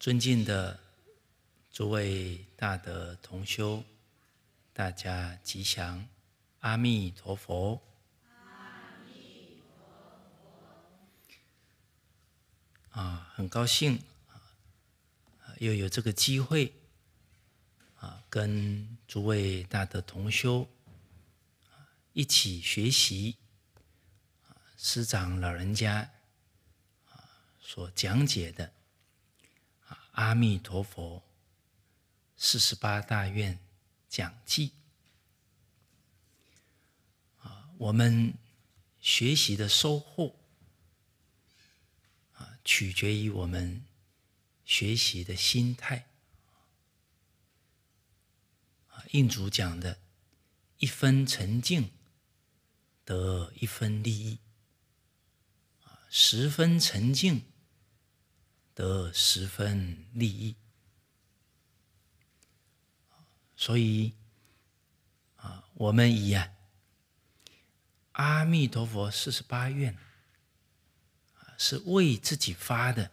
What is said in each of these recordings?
尊敬的诸位大德同修，大家吉祥！阿弥陀佛！阿弥陀佛！啊，很高兴啊，又有这个机会啊，跟诸位大德同修一起学习啊，师长老人家所讲解的。阿弥陀佛，四十八大愿讲记啊，我们学习的收获啊，取决于我们学习的心态啊。印主讲的，一分沉静得一分利益，啊，十分沉静。得十分利益，所以啊，我们以啊阿弥陀佛四十八愿是为自己发的，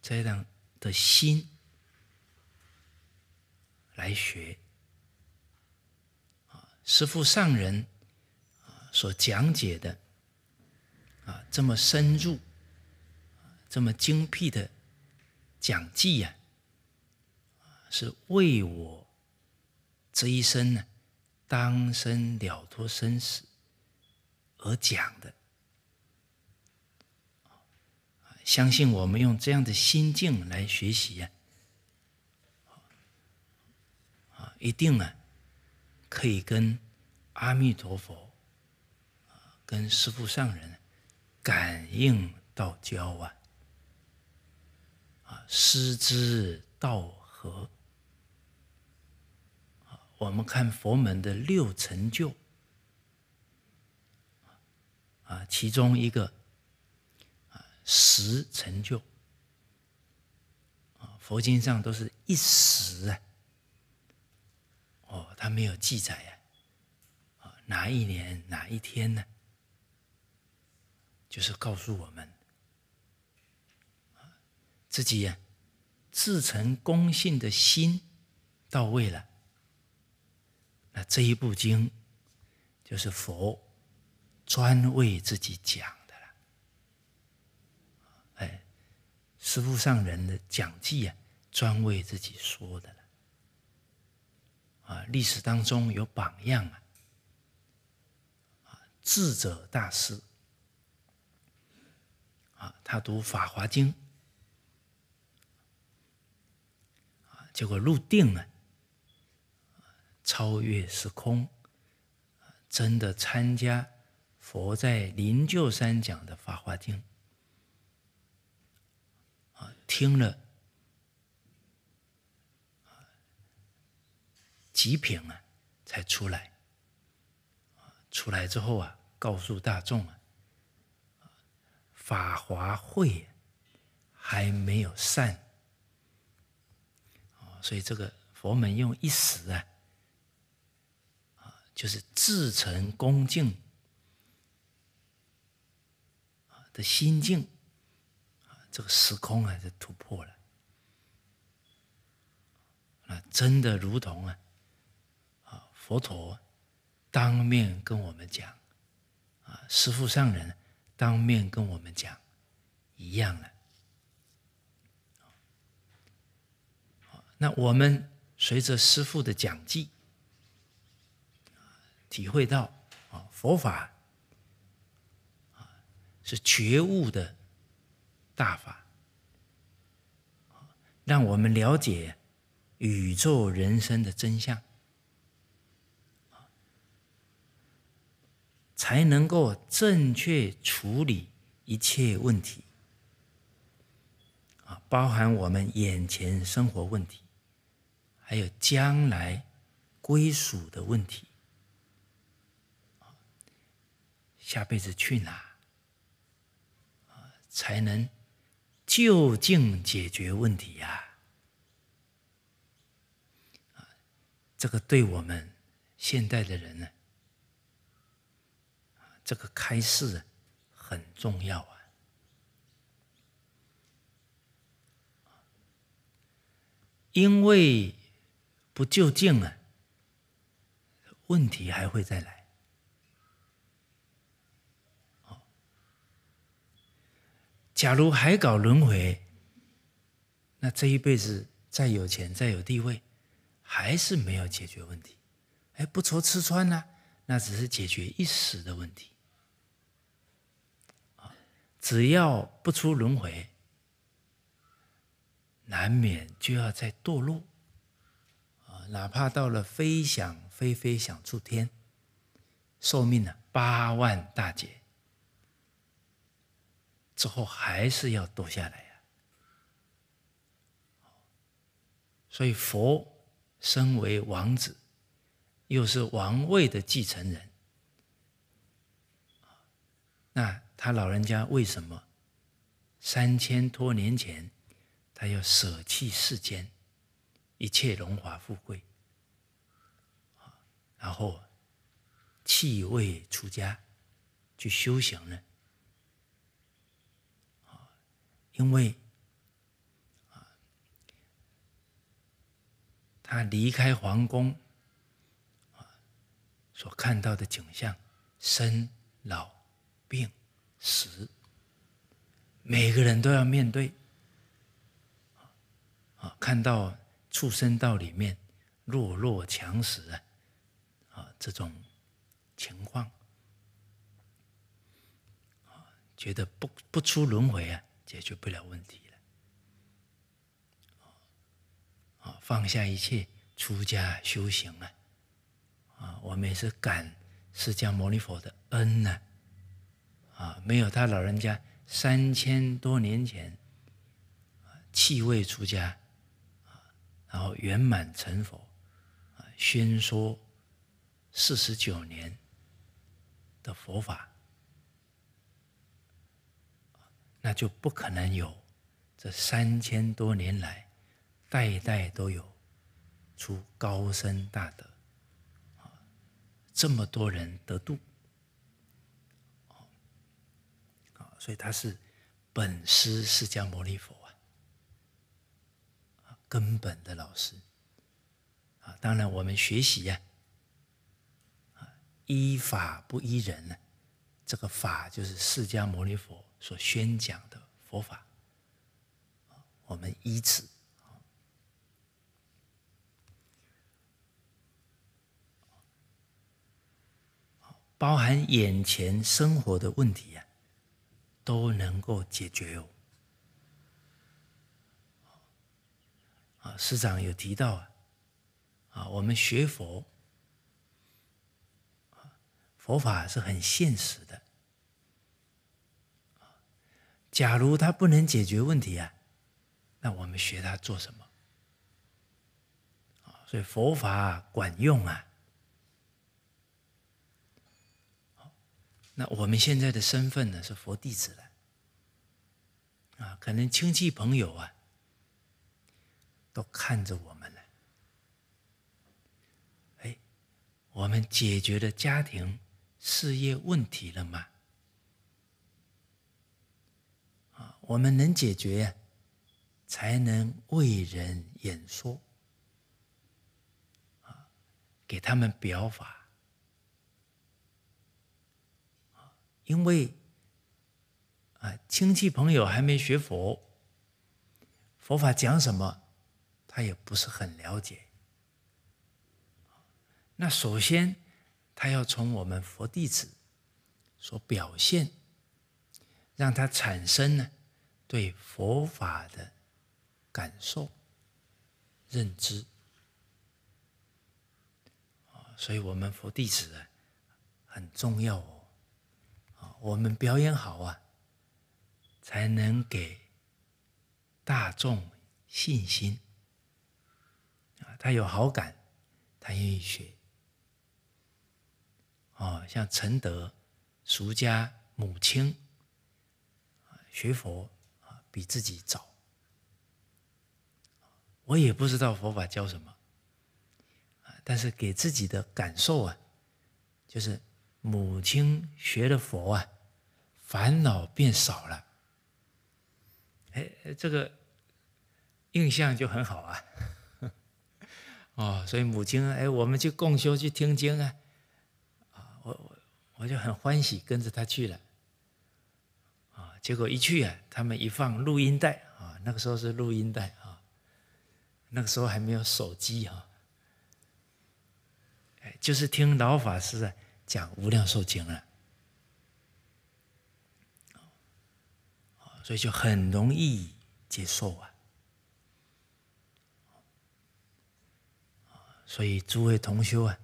这样的心来学啊，师父上人啊所讲解的啊这么深入。这么精辟的讲记呀，是为我这一生呢，当生了脱生死而讲的。相信我们用这样的心境来学习呀，啊，一定啊，可以跟阿弥陀佛跟师父上人感应到交往。师之道合，我们看佛门的六成就，啊，其中一个，啊，十成就，啊，佛经上都是一时啊，哦，他没有记载呀、啊，哪一年哪一天呢？就是告诉我们。自己呀，自诚恭信的心到位了，那这一部经就是佛专为自己讲的了。哎，师父上人的讲记啊，专为自己说的了。啊，历史当中有榜样啊，啊，智者大师啊，他读《法华经》。结果入定了，超越时空，真的参加佛在灵鹫山讲的法华经，听了，极品啊，才出来，出来之后啊，告诉大众啊，法华会还没有散。所以，这个佛门用一时啊，啊，就是至诚恭敬的心境啊，这个时空啊，就突破了。那真的如同啊，啊，佛陀当面跟我们讲，啊，师父上人当面跟我们讲，一样了。那我们随着师父的讲记，体会到啊，佛法是觉悟的大法，让我们了解宇宙人生的真相，才能够正确处理一切问题，啊，包含我们眼前生活问题。还有将来归属的问题，下辈子去哪才能就近解决问题呀？啊，这个对我们现代的人呢，这个开示很重要啊，因为。不就近啊，问题还会再来。哦，假如还搞轮回，那这一辈子再有钱、再有地位，还是没有解决问题。哎，不愁吃穿呢，那只是解决一时的问题。只要不出轮回，难免就要再堕落。哪怕到了飞翔飞飞想出天，寿命呢八万大劫，之后还是要堕下来呀。所以佛身为王子，又是王位的继承人，那他老人家为什么三千多年前他要舍弃世间？一切荣华富贵，然后弃位出家去修行呢，啊，因为，啊，他离开皇宫，所看到的景象，生老病死，每个人都要面对，啊，看到。畜生道里面，弱肉强食啊，啊，这种情况，觉得不不出轮回啊，解决不了问题了，啊，放下一切，出家修行啊，啊，我们也是感释迦牟尼佛的恩呢，啊，没有他老人家三千多年前气味出家。然后圆满成佛，啊，宣说四十九年的佛法，那就不可能有这三千多年来代代都有出高深大德，啊，这么多人得度，啊，所以他是本师释迦牟尼佛。根本的老师啊，当然我们学习呀，啊依法不依人呢。这个法就是释迦牟尼佛所宣讲的佛法，我们依此，包含眼前生活的问题呀，都能够解决哦。啊，师长有提到啊，啊，我们学佛，佛法是很现实的。假如他不能解决问题啊，那我们学他做什么？啊，所以佛法管用啊。那我们现在的身份呢是佛弟子了。啊，可能亲戚朋友啊。都看着我们了，哎，我们解决了家庭、事业问题了吗？啊，我们能解决，才能为人演说，啊，给他们表法，因为啊，亲戚朋友还没学佛，佛法讲什么？他也不是很了解。那首先，他要从我们佛弟子所表现，让他产生呢对佛法的感受、认知所以我们佛弟子啊很重要哦。啊，我们表演好啊，才能给大众信心。他有好感，他愿意学。啊，像承德俗家母亲学佛啊比自己早。我也不知道佛法教什么但是给自己的感受啊，就是母亲学了佛啊，烦恼变少了。哎，这个印象就很好啊。哦，所以母亲哎，我们去共修去听经啊，啊，我我我就很欢喜跟着他去了，啊，结果一去啊，他们一放录音带啊，那个时候是录音带啊，那个时候还没有手机哈，就是听老法师啊讲无量寿经啊，所以就很容易接受啊。所以诸位同修啊，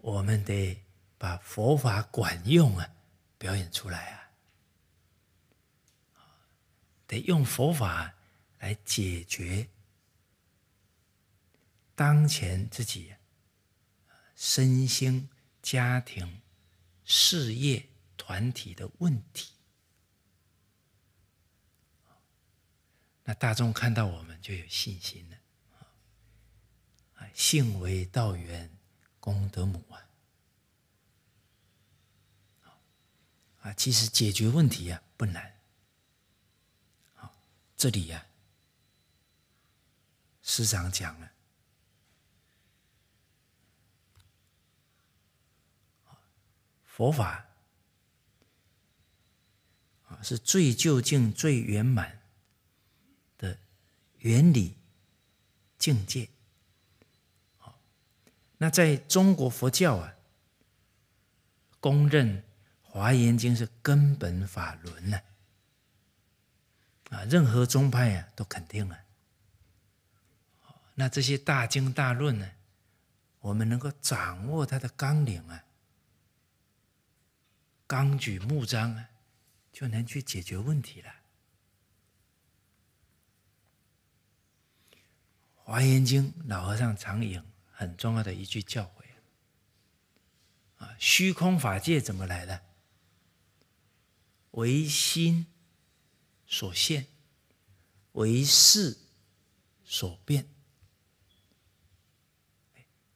我们得把佛法管用啊，表演出来啊，得用佛法来解决当前自己身心、家庭、事业、团体的问题。那大众看到我们就有信心了。性为道源，功德母啊！啊，其实解决问题呀不难。好，这里呀，师长讲了，佛法啊是最究竟、最圆满的原理境界。那在中国佛教啊，公认《华严经》是根本法轮呢、啊，任何宗派啊都肯定了。那这些大经大论呢，我们能够掌握它的纲领啊，纲举目张啊，就能去解决问题了。《华严经》，老和尚常引。很重要的一句教诲啊！虚空法界怎么来的？唯心所现，唯事所变。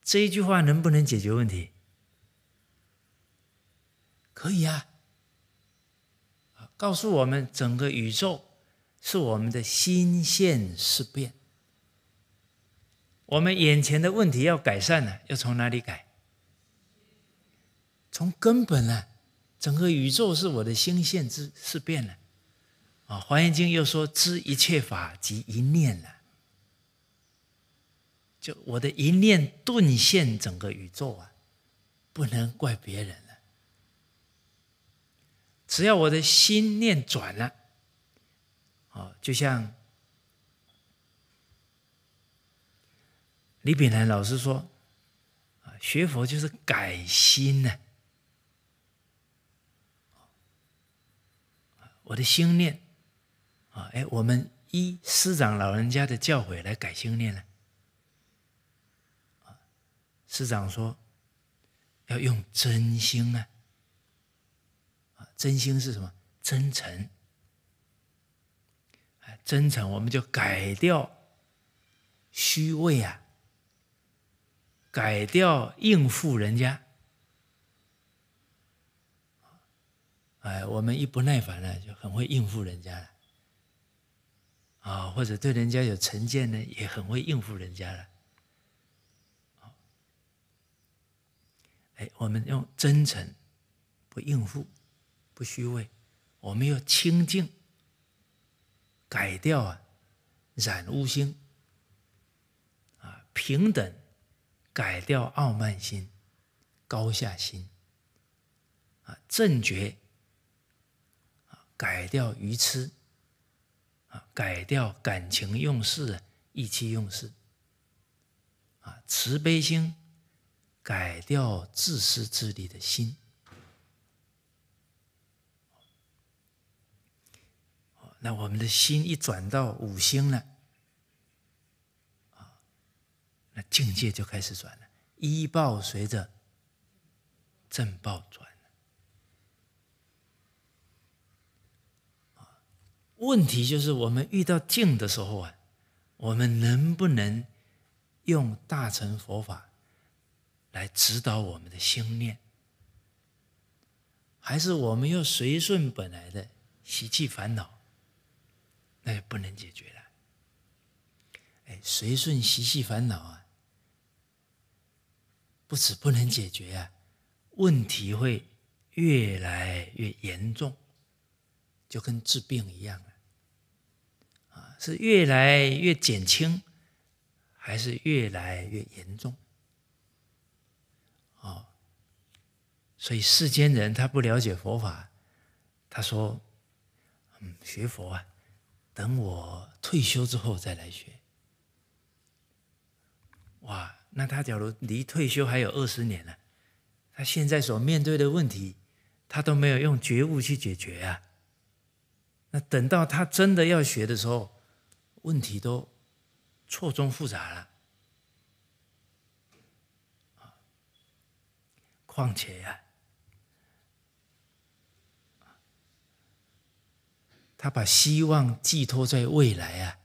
这一句话能不能解决问题？可以啊！啊，告诉我们整个宇宙是我们的心现事变。我们眼前的问题要改善呢，要从哪里改？从根本呢？整个宇宙是我的心现之，是变了。啊，《华严经》又说：“知一切法即一念了。”就我的一念顿现整个宇宙啊，不能怪别人了。只要我的心念转了，啊，就像。李炳南老师说：“啊，学佛就是改心呢。我的心念啊，哎，我们依师长老人家的教诲来改心念呢。师长说，要用真心呢。啊，真心是什么？真诚。真诚，我们就改掉虚伪啊。”改掉应付人家，哎，我们一不耐烦了就很会应付人家了，啊，或者对人家有成见呢，也很会应付人家了，哎，我们用真诚，不应付，不虚伪，我们要清净，改掉啊，染污心，啊，平等。改掉傲慢心、高下心啊，正觉啊，改掉愚痴啊，改掉感情用事、意气用事啊，慈悲心，改掉自私自利的心。那我们的心一转到五星了。那境界就开始转了，依报随着正报转了。问题就是我们遇到境的时候啊，我们能不能用大乘佛法来指导我们的心念？还是我们要随顺本来的习气烦恼？那也不能解决了。哎，随顺习气烦恼啊！不止不能解决啊，问题会越来越严重，就跟治病一样啊，是越来越减轻，还是越来越严重？哦，所以世间人他不了解佛法，他说：“嗯，学佛啊，等我退休之后再来学。”哇！那他假如离退休还有二十年了，他现在所面对的问题，他都没有用觉悟去解决啊。那等到他真的要学的时候，问题都错综复杂了。况且呀，他把希望寄托在未来啊，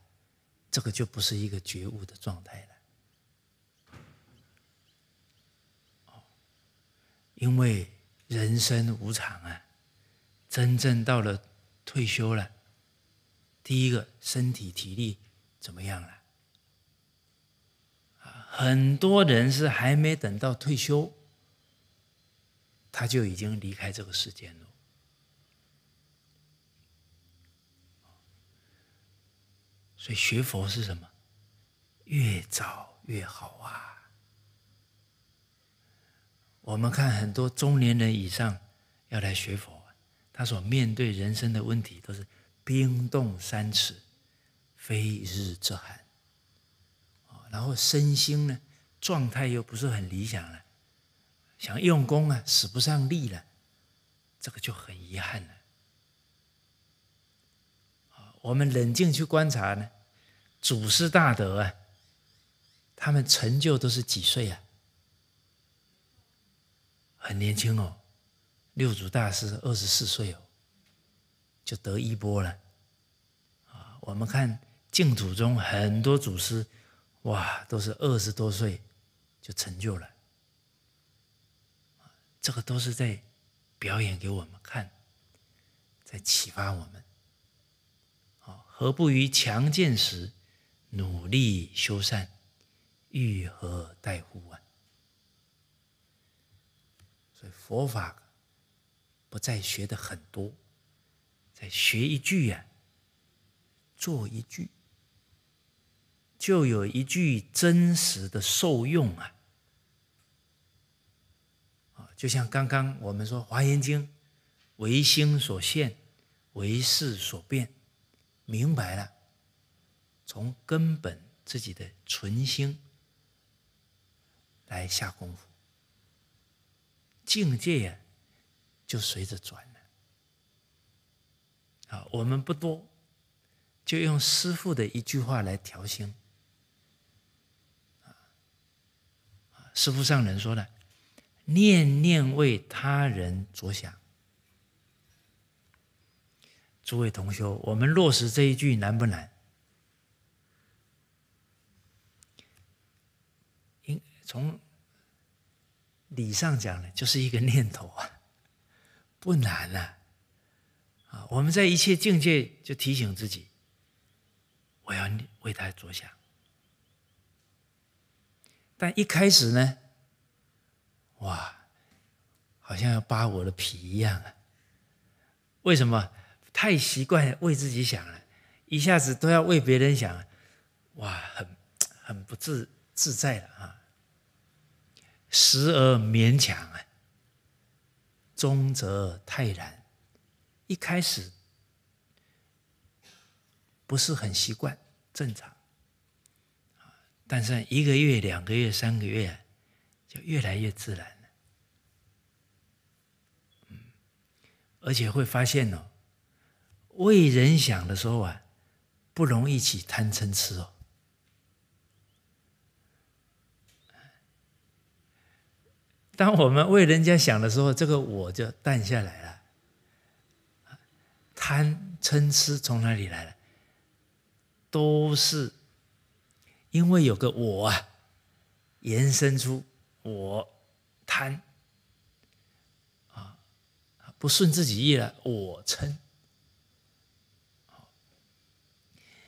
这个就不是一个觉悟的状态。因为人生无常啊，真正到了退休了，第一个身体体力怎么样了？很多人是还没等到退休，他就已经离开这个世间了。所以学佛是什么？越早越好啊！我们看很多中年人以上要来学佛，他所面对人生的问题都是冰冻三尺，非日之寒。然后身心呢状态又不是很理想了，想用功啊使不上力了，这个就很遗憾了。我们冷静去观察呢，祖师大德啊，他们成就都是几岁啊？很年轻哦，六祖大师二十四岁哦，就得衣钵了，啊，我们看净土宗很多祖师，哇，都是二十多岁就成就了，这个都是在表演给我们看，在启发我们，何不于强健时努力修善，欲何待乎啊？佛法不再学的很多，再学一句呀，做一句，就有一句真实的受用啊！啊，就像刚刚我们说《华严经》，唯心所现，唯事所变，明白了，从根本自己的纯心来下功夫。境界呀、就随着转了，啊，我们不多，就用师傅的一句话来调心。啊，师傅上人说的，念念为他人着想，诸位同修，我们落实这一句难不难？应从。理上讲呢，就是一个念头啊，不难啊，啊，我们在一切境界就提醒自己，我要为他着想。但一开始呢，哇，好像要扒我的皮一样啊！为什么？太习惯为自己想了，一下子都要为别人想，哇，很很不自自在了啊！时而勉强啊，终则泰然。一开始不是很习惯，正常但是一个月、两个月、三个月就越来越自然了。嗯，而且会发现哦，为人想的时候啊，不容易起贪嗔痴哦。当我们为人家想的时候，这个我就淡下来了。贪嗔痴从哪里来的？都是因为有个我啊，延伸出我贪啊，不顺自己意了，我嗔。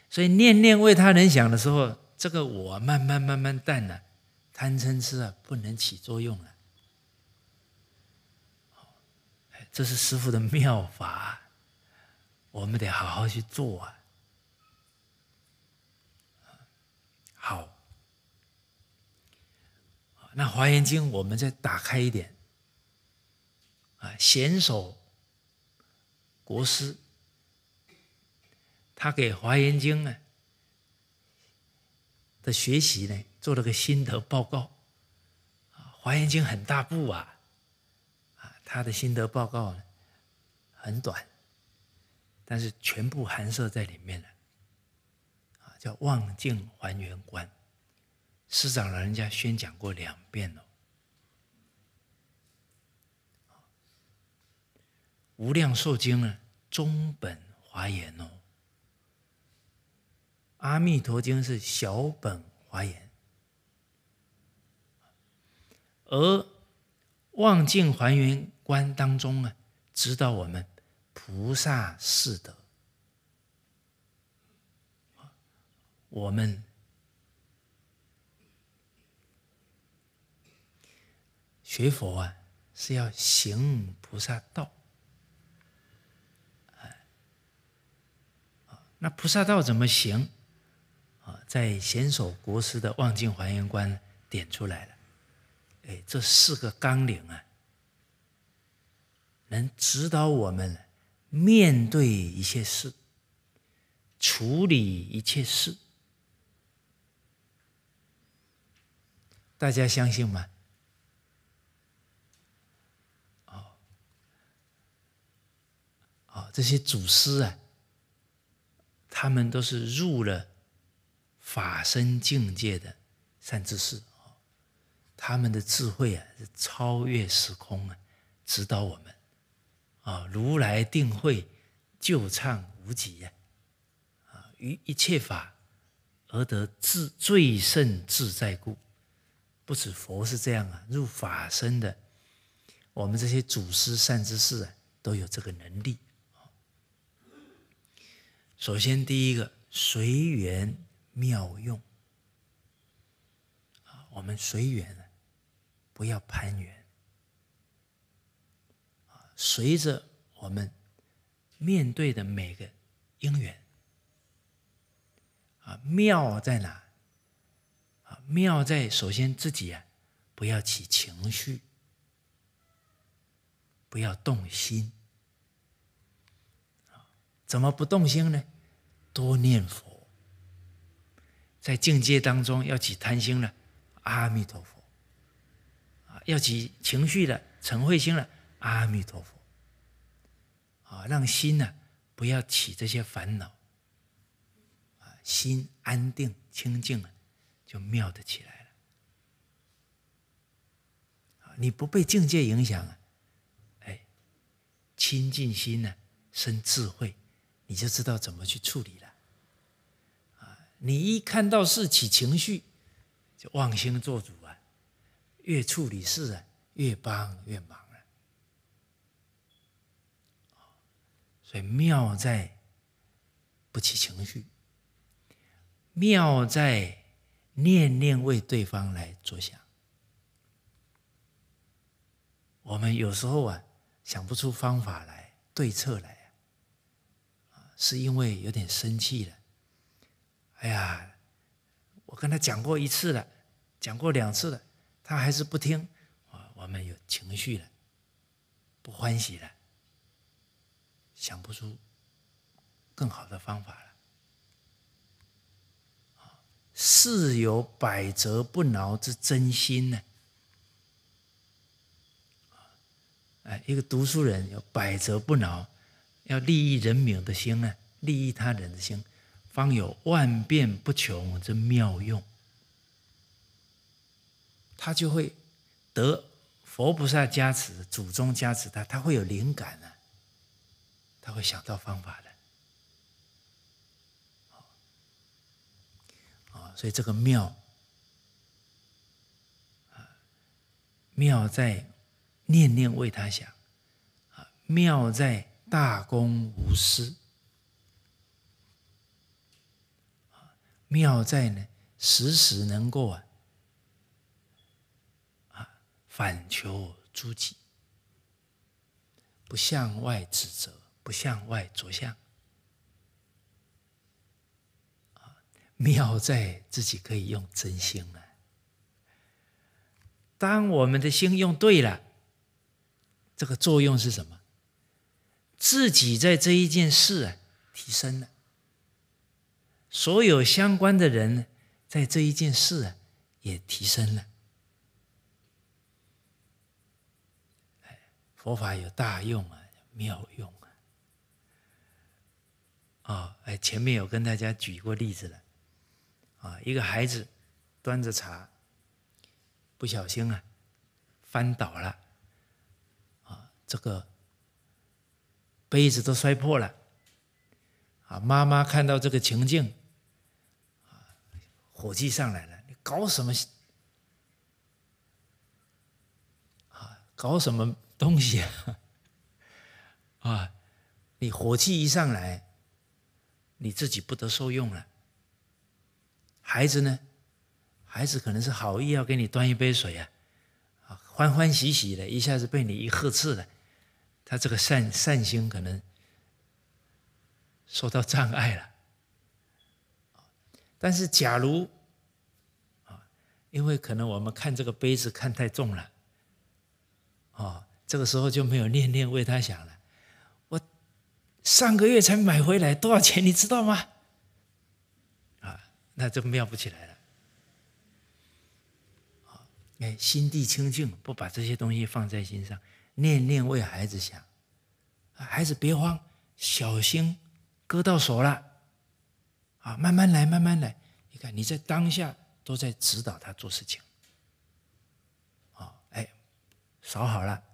所以念念为他人想的时候，这个我慢慢慢慢淡了，贪嗔痴啊不能起作用了。这是师傅的妙法，我们得好好去做啊！好，那《华严经》我们再打开一点啊，贤首国师他给《华严经》呢的学习呢做了个心得报告华严经》很大部啊。他的心得报告很短，但是全部含摄在里面了。啊，叫望境还原观，师长老人家宣讲过两遍了。无量寿经呢，中本华严哦，阿弥陀经是小本华严，而。望境还原观当中啊，指导我们菩萨四德。我们学佛啊，是要行菩萨道。那菩萨道怎么行？啊，在贤首国师的望境还原观点出来了。哎，这四个纲领啊，能指导我们面对一些事、处理一切事。大家相信吗？哦，哦，这些祖师啊，他们都是入了法身境界的善知识。他们的智慧啊，是超越时空啊，指导我们啊。如来定慧，救唱无极呀，啊，于一切法而得自最胜自在故。不止佛是这样啊，入法身的，我们这些祖师善知识啊，都有这个能力。首先，第一个随缘妙用啊，我们随缘。不要攀缘随着我们面对的每个因缘啊，妙在哪啊？妙在首先自己啊，不要起情绪，不要动心。怎么不动心呢？多念佛。在境界当中要起贪心了，阿弥陀佛。要起情绪了，尘慧心了，阿弥陀佛，啊，让心呢不要起这些烦恼，啊，心安定清净了，就妙的起来了。你不被境界影响啊，哎，清净心呢生智慧，你就知道怎么去处理了。啊，你一看到事起情绪，就妄心做主。越处理事啊，越帮越忙啊。所以妙在不起情绪，妙在念念为对方来着想。我们有时候啊，想不出方法来、对策来啊，是因为有点生气了。哎呀，我跟他讲过一次了，讲过两次了。他还是不听啊！我们有情绪了，不欢喜了，想不出更好的方法了。是有百折不挠之真心呢。哎，一个读书人有百折不挠，要利益人民的心呢，利益他人的心，方有万变不穷之妙用。他就会得佛菩萨加持、祖宗加持，他他会有灵感的，他会想到方法的。啊，所以这个妙妙在念念为他想啊，妙在大公无私妙在呢时时能够啊。反求诸己，不向外指责，不向外着相，啊，妙在自己可以用真心了。当我们的心用对了，这个作用是什么？自己在这一件事啊提升了，所有相关的人在这一件事啊也提升了。佛法有大用啊，妙用啊！啊，哎，前面有跟大家举过例子了，啊，一个孩子端着茶，不小心啊翻倒了，啊，这个杯子都摔破了，啊，妈妈看到这个情境，啊，火气上来了，你搞什么？啊，搞什么？东西啊，啊，你火气一上来，你自己不得受用了。孩子呢，孩子可能是好意要给你端一杯水啊，啊，欢欢喜喜的，一下子被你一呵斥了，他这个善善心可能受到障碍了。但是假如啊，因为可能我们看这个杯子看太重了，啊。这个时候就没有念念为他想了，我上个月才买回来，多少钱你知道吗？啊，那就妙不起来了。哎，心地清净，不把这些东西放在心上，念念为孩子想，啊，孩子别慌，小心割到手了，啊，慢慢来，慢慢来，你看你在当下都在指导他做事情，啊，哎，扫好了。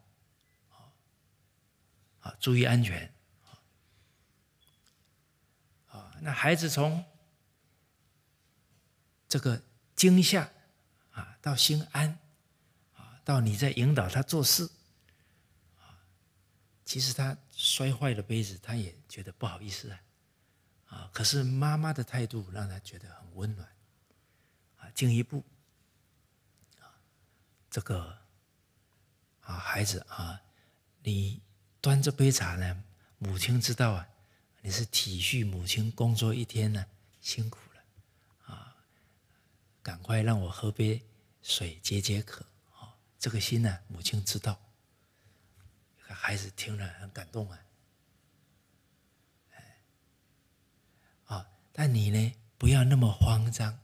注意安全，啊，那孩子从这个惊吓啊到心安啊，到你在引导他做事啊，其实他摔坏了杯子，他也觉得不好意思啊，啊，可是妈妈的态度让他觉得很温暖啊，进一步啊，这个啊孩子啊，你。端这杯茶呢，母亲知道啊，你是体恤母亲工作一天呢辛苦了，啊，赶快让我喝杯水解解渴，啊，这个心呢，母亲知道。孩子听了很感动啊，啊，但你呢，不要那么慌张，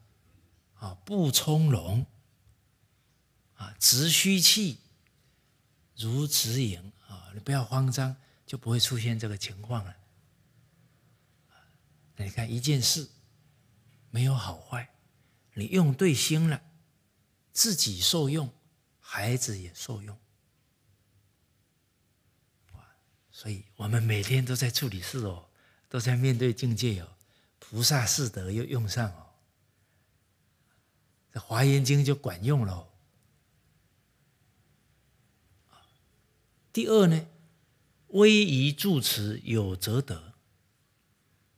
啊，不从容，啊，直虚气如直盈。你不要慌张，就不会出现这个情况了。你看一件事没有好坏，你用对心了，自己受用，孩子也受用。哇！所以我们每天都在处理事哦，都在面对境界哦，菩萨四德又用上哦，这《华严经》就管用喽。第二呢，威仪住持有则德，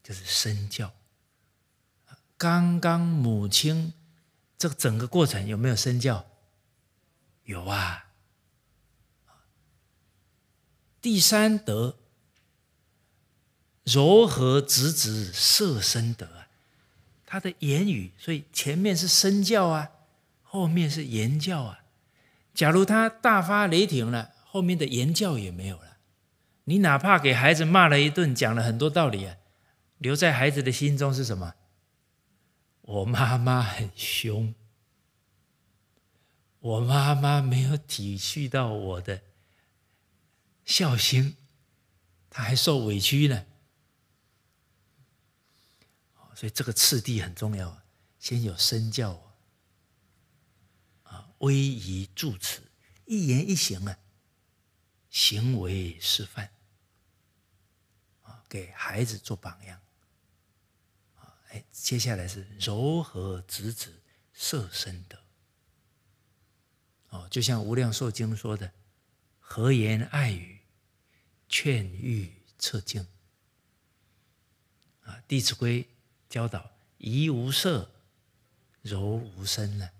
就是身教。刚刚母亲这个整个过程有没有身教？有啊。第三德，柔和直直摄身德啊。他的言语，所以前面是身教啊，后面是言教啊。假如他大发雷霆了。后面的言教也没有了。你哪怕给孩子骂了一顿，讲了很多道理啊，留在孩子的心中是什么？我妈妈很凶，我妈妈没有体恤到我的孝心，他还受委屈呢。所以这个次第很重要，先有身教啊，啊，威仪助持，一言一行啊。行为示范，啊，给孩子做榜样，啊，哎，接下来是柔和直指摄身德，哦，就像《无量寿经》说的，和言爱语，劝欲测敬，啊，《弟子规》教导仪无色，柔无声呢。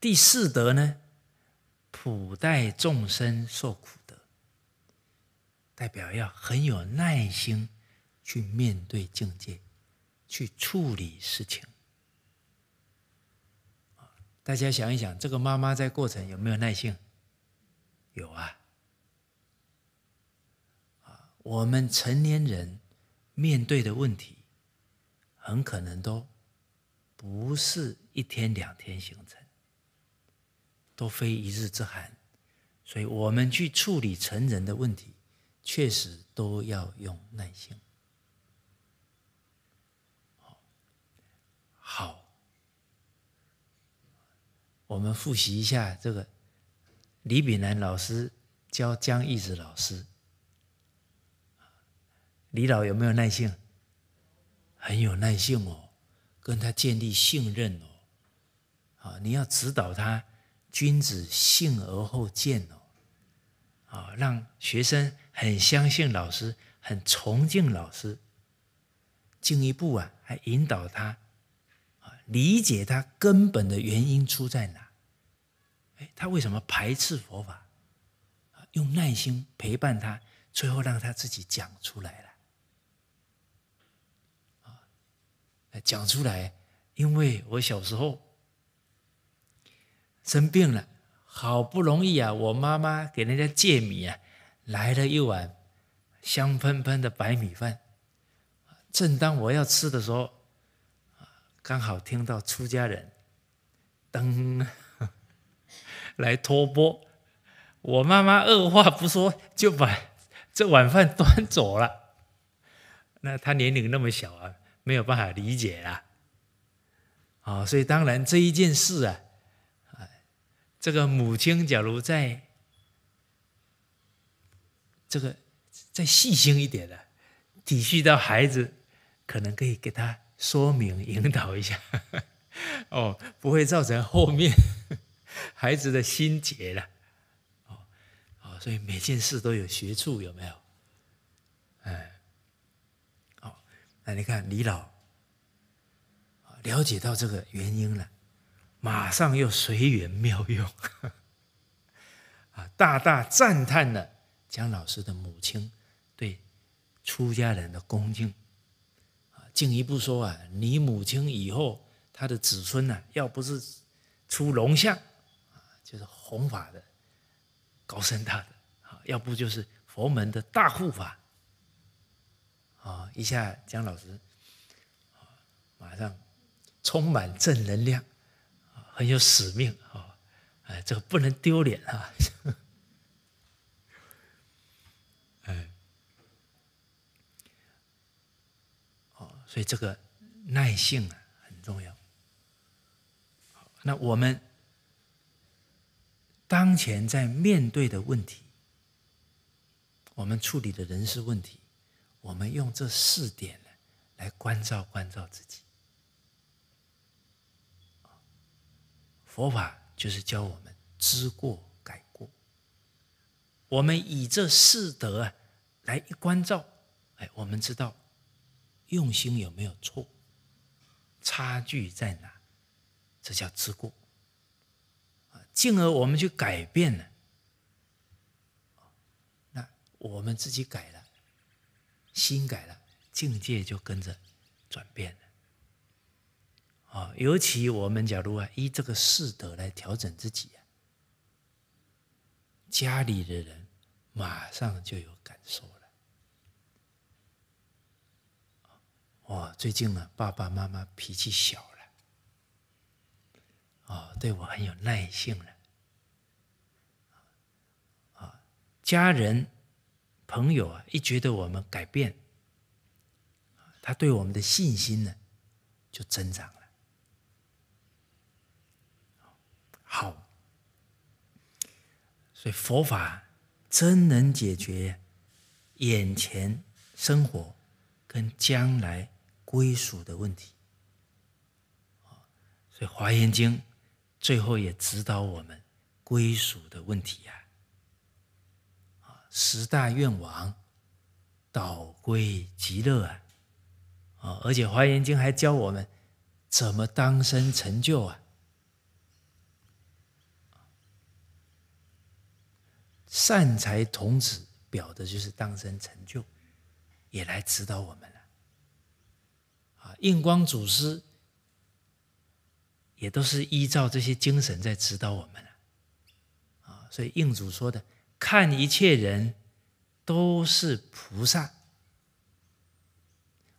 第四德呢，普待众生受苦德，代表要很有耐心去面对境界，去处理事情。大家想一想，这个妈妈在过程有没有耐心？有啊。啊，我们成年人面对的问题，很可能都不是一天两天形成。都非一日之寒，所以我们去处理成人的问题，确实都要用耐心。好，我们复习一下这个李炳南老师教江义子老师，李老有没有耐性？很有耐性哦，跟他建立信任哦。啊，你要指导他。君子信而后见哦，啊，让学生很相信老师，很崇敬老师。进一步啊，还引导他啊，理解他根本的原因出在哪？哎，他为什么排斥佛法？用耐心陪伴他，最后让他自己讲出来了。啊，讲出来，因为我小时候。生病了，好不容易啊，我妈妈给人家借米啊，来了一碗香喷喷的白米饭。正当我要吃的时候，刚好听到出家人噔来托钵，我妈妈二话不说就把这碗饭端走了。那她年龄那么小啊，没有办法理解啊。啊，所以当然这一件事啊。这个母亲，假如在这个再细心一点了，体恤到孩子，可能可以给他说明引导一下，哦，不会造成后面 孩子的心结了，哦哦，所以每件事都有学处，有没有？哎，哦，那你看李老了解到这个原因了。马上又随缘妙用，啊，大大赞叹了江老师的母亲对出家人的恭敬啊。进一步说啊，你母亲以后她的子孙呢，要不是出龙象啊，就是弘法的高僧大的，啊，要不就是佛门的大护法啊。一下，江老师啊，马上充满正能量。很有使命啊！哎，这个不能丢脸啊！哎，哦，所以这个耐性啊很重要。那我们当前在面对的问题，我们处理的人事问题，我们用这四点来关照关照自己。佛法就是教我们知过改过。我们以这四德啊来一关照，哎，我们知道用心有没有错，差距在哪，这叫知过。啊，进而我们去改变了，那我们自己改了，心改了，境界就跟着转变了。啊，尤其我们假如啊，依这个四德来调整自己啊，家里的人马上就有感受了。哇，最近呢，爸爸妈妈脾气小了，哦，对我很有耐性了。啊，家人、朋友啊，一觉得我们改变，他对我们的信心呢就增长。好，所以佛法真能解决眼前生活跟将来归属的问题。所以《华严经》最后也指导我们归属的问题呀。啊，十大愿王导归极乐啊！啊，而且《华严经》还教我们怎么当生成就啊！善财童子表的就是当生成就，也来指导我们了。啊，印光祖师也都是依照这些精神在指导我们了。啊，所以印祖说的“看一切人都是菩萨，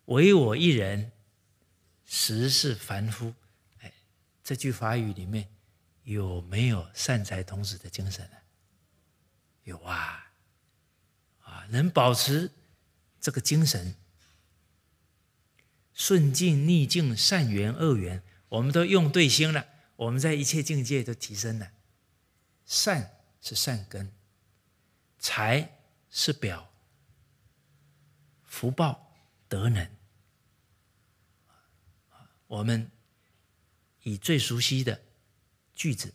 唯我一人实是凡夫”，哎，这句法语里面有没有善财童子的精神呢？有啊，啊，能保持这个精神，顺境逆境，善缘恶缘，我们都用对心了，我们在一切境界都提升了。善是善根，财是表福报德能。我们以最熟悉的句子：“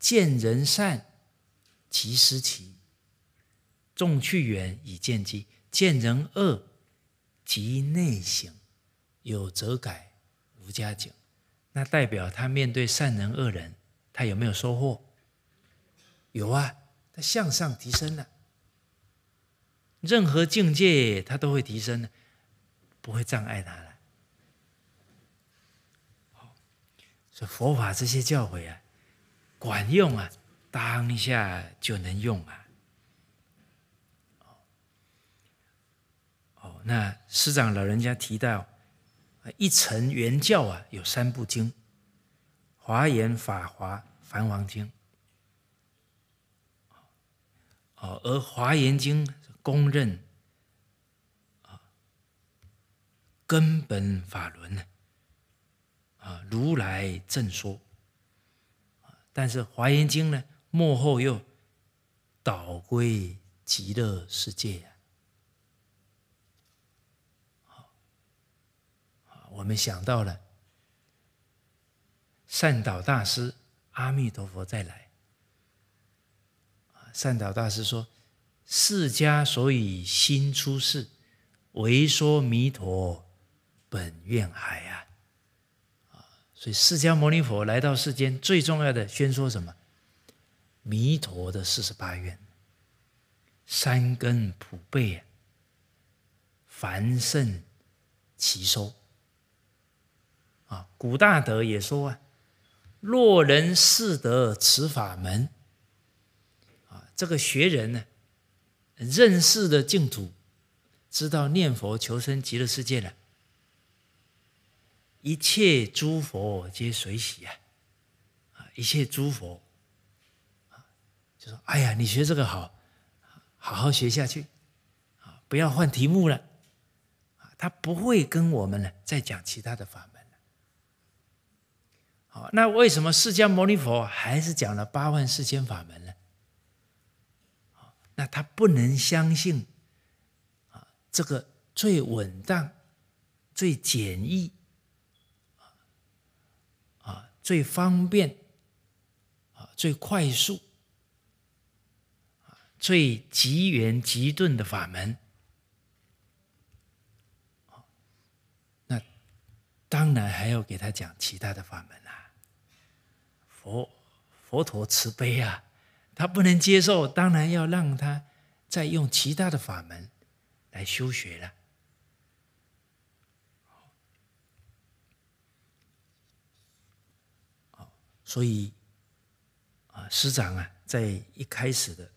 见人善，即思齐。”众去远以见机，见人恶即内省，有则改，无加警。那代表他面对善人恶人，他有没有收获？有啊，他向上提升了。任何境界他都会提升的，不会障碍他的。好，所以佛法这些教诲啊，管用啊，当下就能用啊。那师长老人家提到，啊，一乘原教啊，有三部经，《华严》《法华》《梵王经》。哦，而《华严经》公认啊，根本法轮呢，啊，如来正说。但是《华严经》呢，幕后又倒归极乐世界啊。我们想到了善导大师，阿弥陀佛再来。善导大师说：“释迦所以心出世，为说弥陀本愿海啊。”啊，所以释迦牟尼佛来到世间，最重要的宣说什么？弥陀的四十八愿，三根普被，凡圣齐收。啊，古大德也说啊，若人是得此法门，啊，这个学人呢，认识的净土，知道念佛求生极乐世界了，一切诸佛皆随喜啊，啊，一切诸佛，就说，哎呀，你学这个好，好好学下去，啊，不要换题目了，啊，他不会跟我们呢再讲其他的法。门。”好，那为什么释迦牟尼佛还是讲了八万四千法门呢？那他不能相信啊，这个最稳当、最简易、啊，最方便、啊，最快速、最极缘极顿的法门。那当然还要给他讲其他的法门。佛佛陀慈悲啊，他不能接受，当然要让他再用其他的法门来修学了。所以啊，师长啊，在一开始的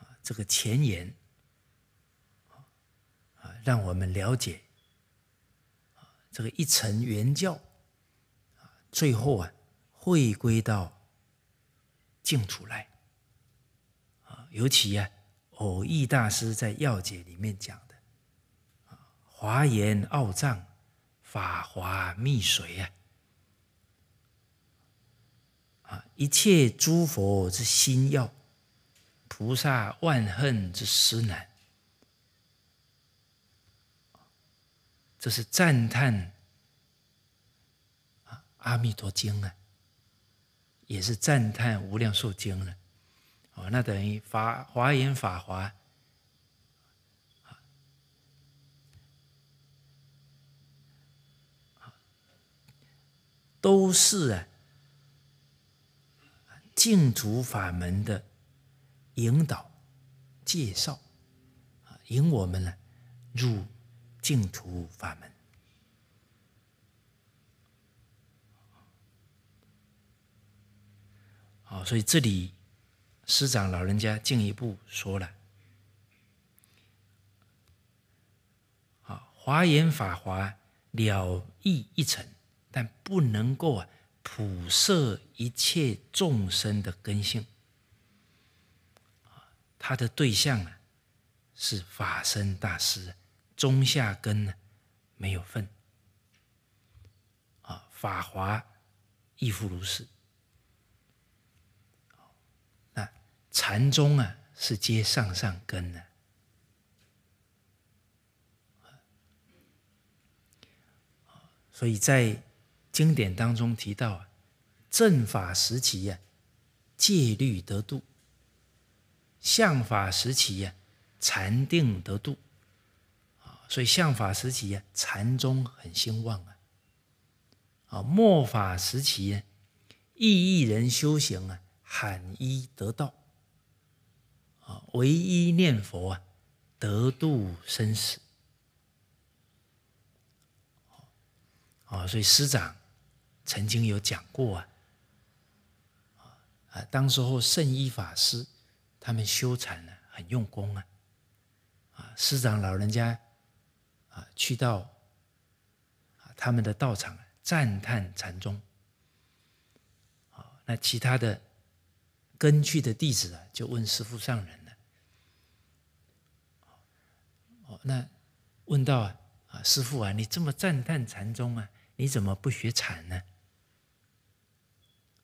啊这个前言啊，让我们了解这个一层原教最后啊。回归到净土来啊！尤其呀，偶益大师在药解里面讲的，《华严奥藏》《法华密髓》啊，一切诸佛之心药，菩萨万恨之师难，这是赞叹阿弥陀经》啊。也是赞叹无量寿经了，哦，那等于法华严法华，都是啊净土法门的引导、介绍，引我们呢入净土法门。啊，所以这里师长老人家进一步说了：，啊，华严法华了义一层，但不能够啊普摄一切众生的根性。啊，他的对象啊是法身大师，中下根呢没有份。啊，法华亦复如是。禅宗啊，是接上上根的，所以，在经典当中提到啊，正法时期呀，戒律得度；相法时期呀，禅定得度。啊，所以相法时期呀，禅宗很兴旺啊。啊，末法时期呀，异义人修行啊，罕一得道。啊，唯一念佛啊，得度生死。啊，所以师长曾经有讲过啊，啊，当时候圣依法师他们修禅呢，很用功啊，啊，师长老人家啊，去到啊他们的道场赞叹禅宗。啊，那其他的。根据的弟子啊，就问师父上人了。哦，那问到啊，师父啊，你这么赞叹禅宗啊，你怎么不学禅呢？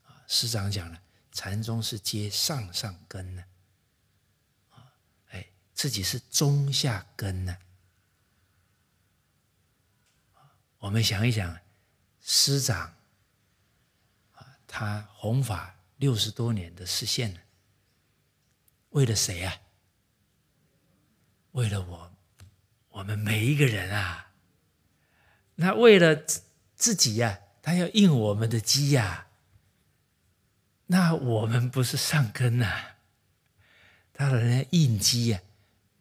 啊，师长讲了，禅宗是接上上根的，啊，哎，自己是中下根呢。我们想一想，师长他弘法。六十多年的实现了，为了谁啊？为了我，我们每一个人啊！那为了自自己呀，他要应我们的鸡呀。那我们不是上根呐，他老人家应机呀，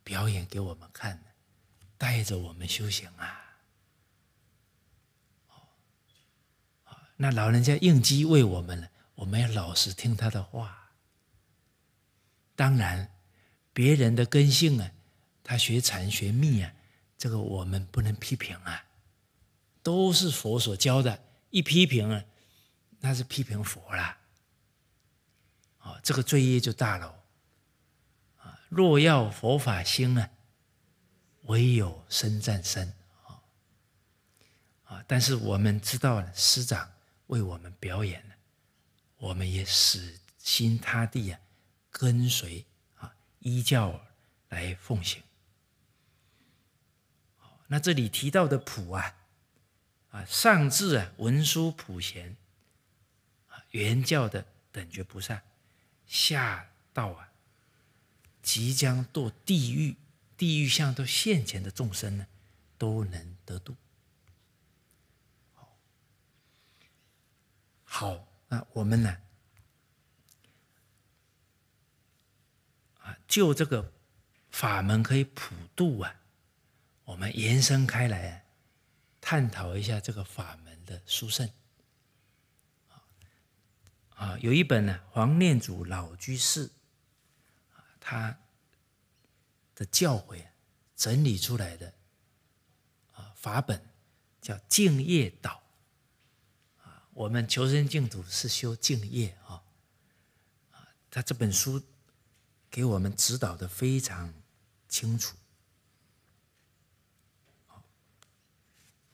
表演给我们看，带着我们修行啊！那老人家应机为我们了。我们要老实听他的话。当然，别人的根性啊，他学禅学密啊，这个我们不能批评啊。都是佛所教的，一批评啊，那是批评佛啦。哦，这个罪业就大了啊！若要佛法兴啊，唯有身战身啊啊！但是我们知道，师长为我们表演。我们也死心塌地啊，跟随啊依教来奉行。那这里提到的普啊，啊上至啊文殊普贤啊原教的等觉菩萨，下到啊即将堕地狱、地狱向都现前的众生呢，都能得度。好。好。啊，我们呢？啊，就这个法门可以普渡啊，我们延伸开来探讨一下这个法门的殊胜。啊，有一本呢，黄念祖老居士，他的教诲整理出来的啊法本，叫《净业导》。我们求生净土是修净业啊，啊，他这本书给我们指导的非常清楚，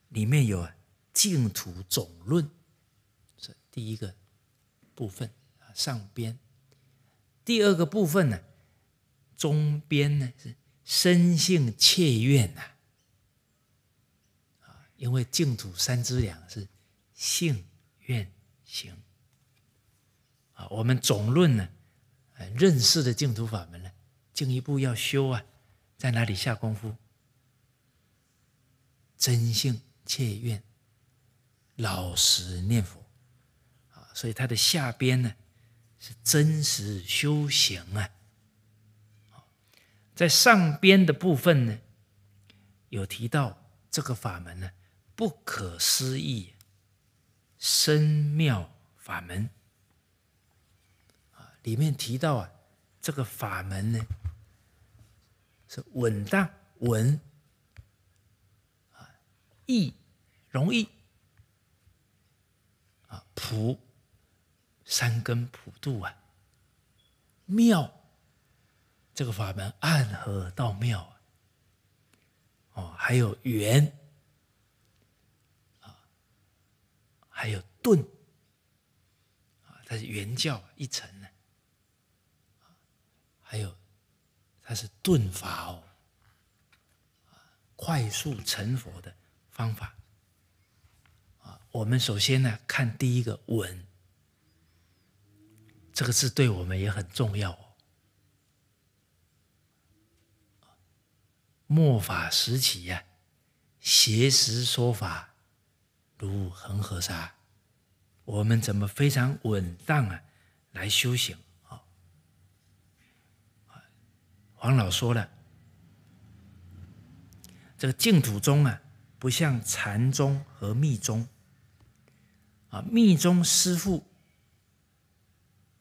里面有净土总论是第一个部分啊上边，第二个部分呢中边呢是深性切愿呐，啊，因为净土三之两是性。愿行啊，我们总论呢，认识的净土法门呢，进一步要修啊，在哪里下功夫？真性切愿，老实念佛啊，所以它的下边呢是真实修行啊。在上边的部分呢，有提到这个法门呢，不可思议。深妙法门啊，里面提到啊，这个法门呢是稳当、稳啊易、容易啊普三根普度啊妙这个法门暗合道妙啊哦，还有缘。还有顿，啊，它是圆教一层呢，还有它是顿法哦，快速成佛的方法，啊，我们首先呢看第一个稳，这个字对我们也很重要哦，末法时期呀，邪时说法。如恒河沙，我们怎么非常稳当啊？来修行，啊！黄老说了，这个净土宗啊，不像禅宗和密宗，啊，密宗师父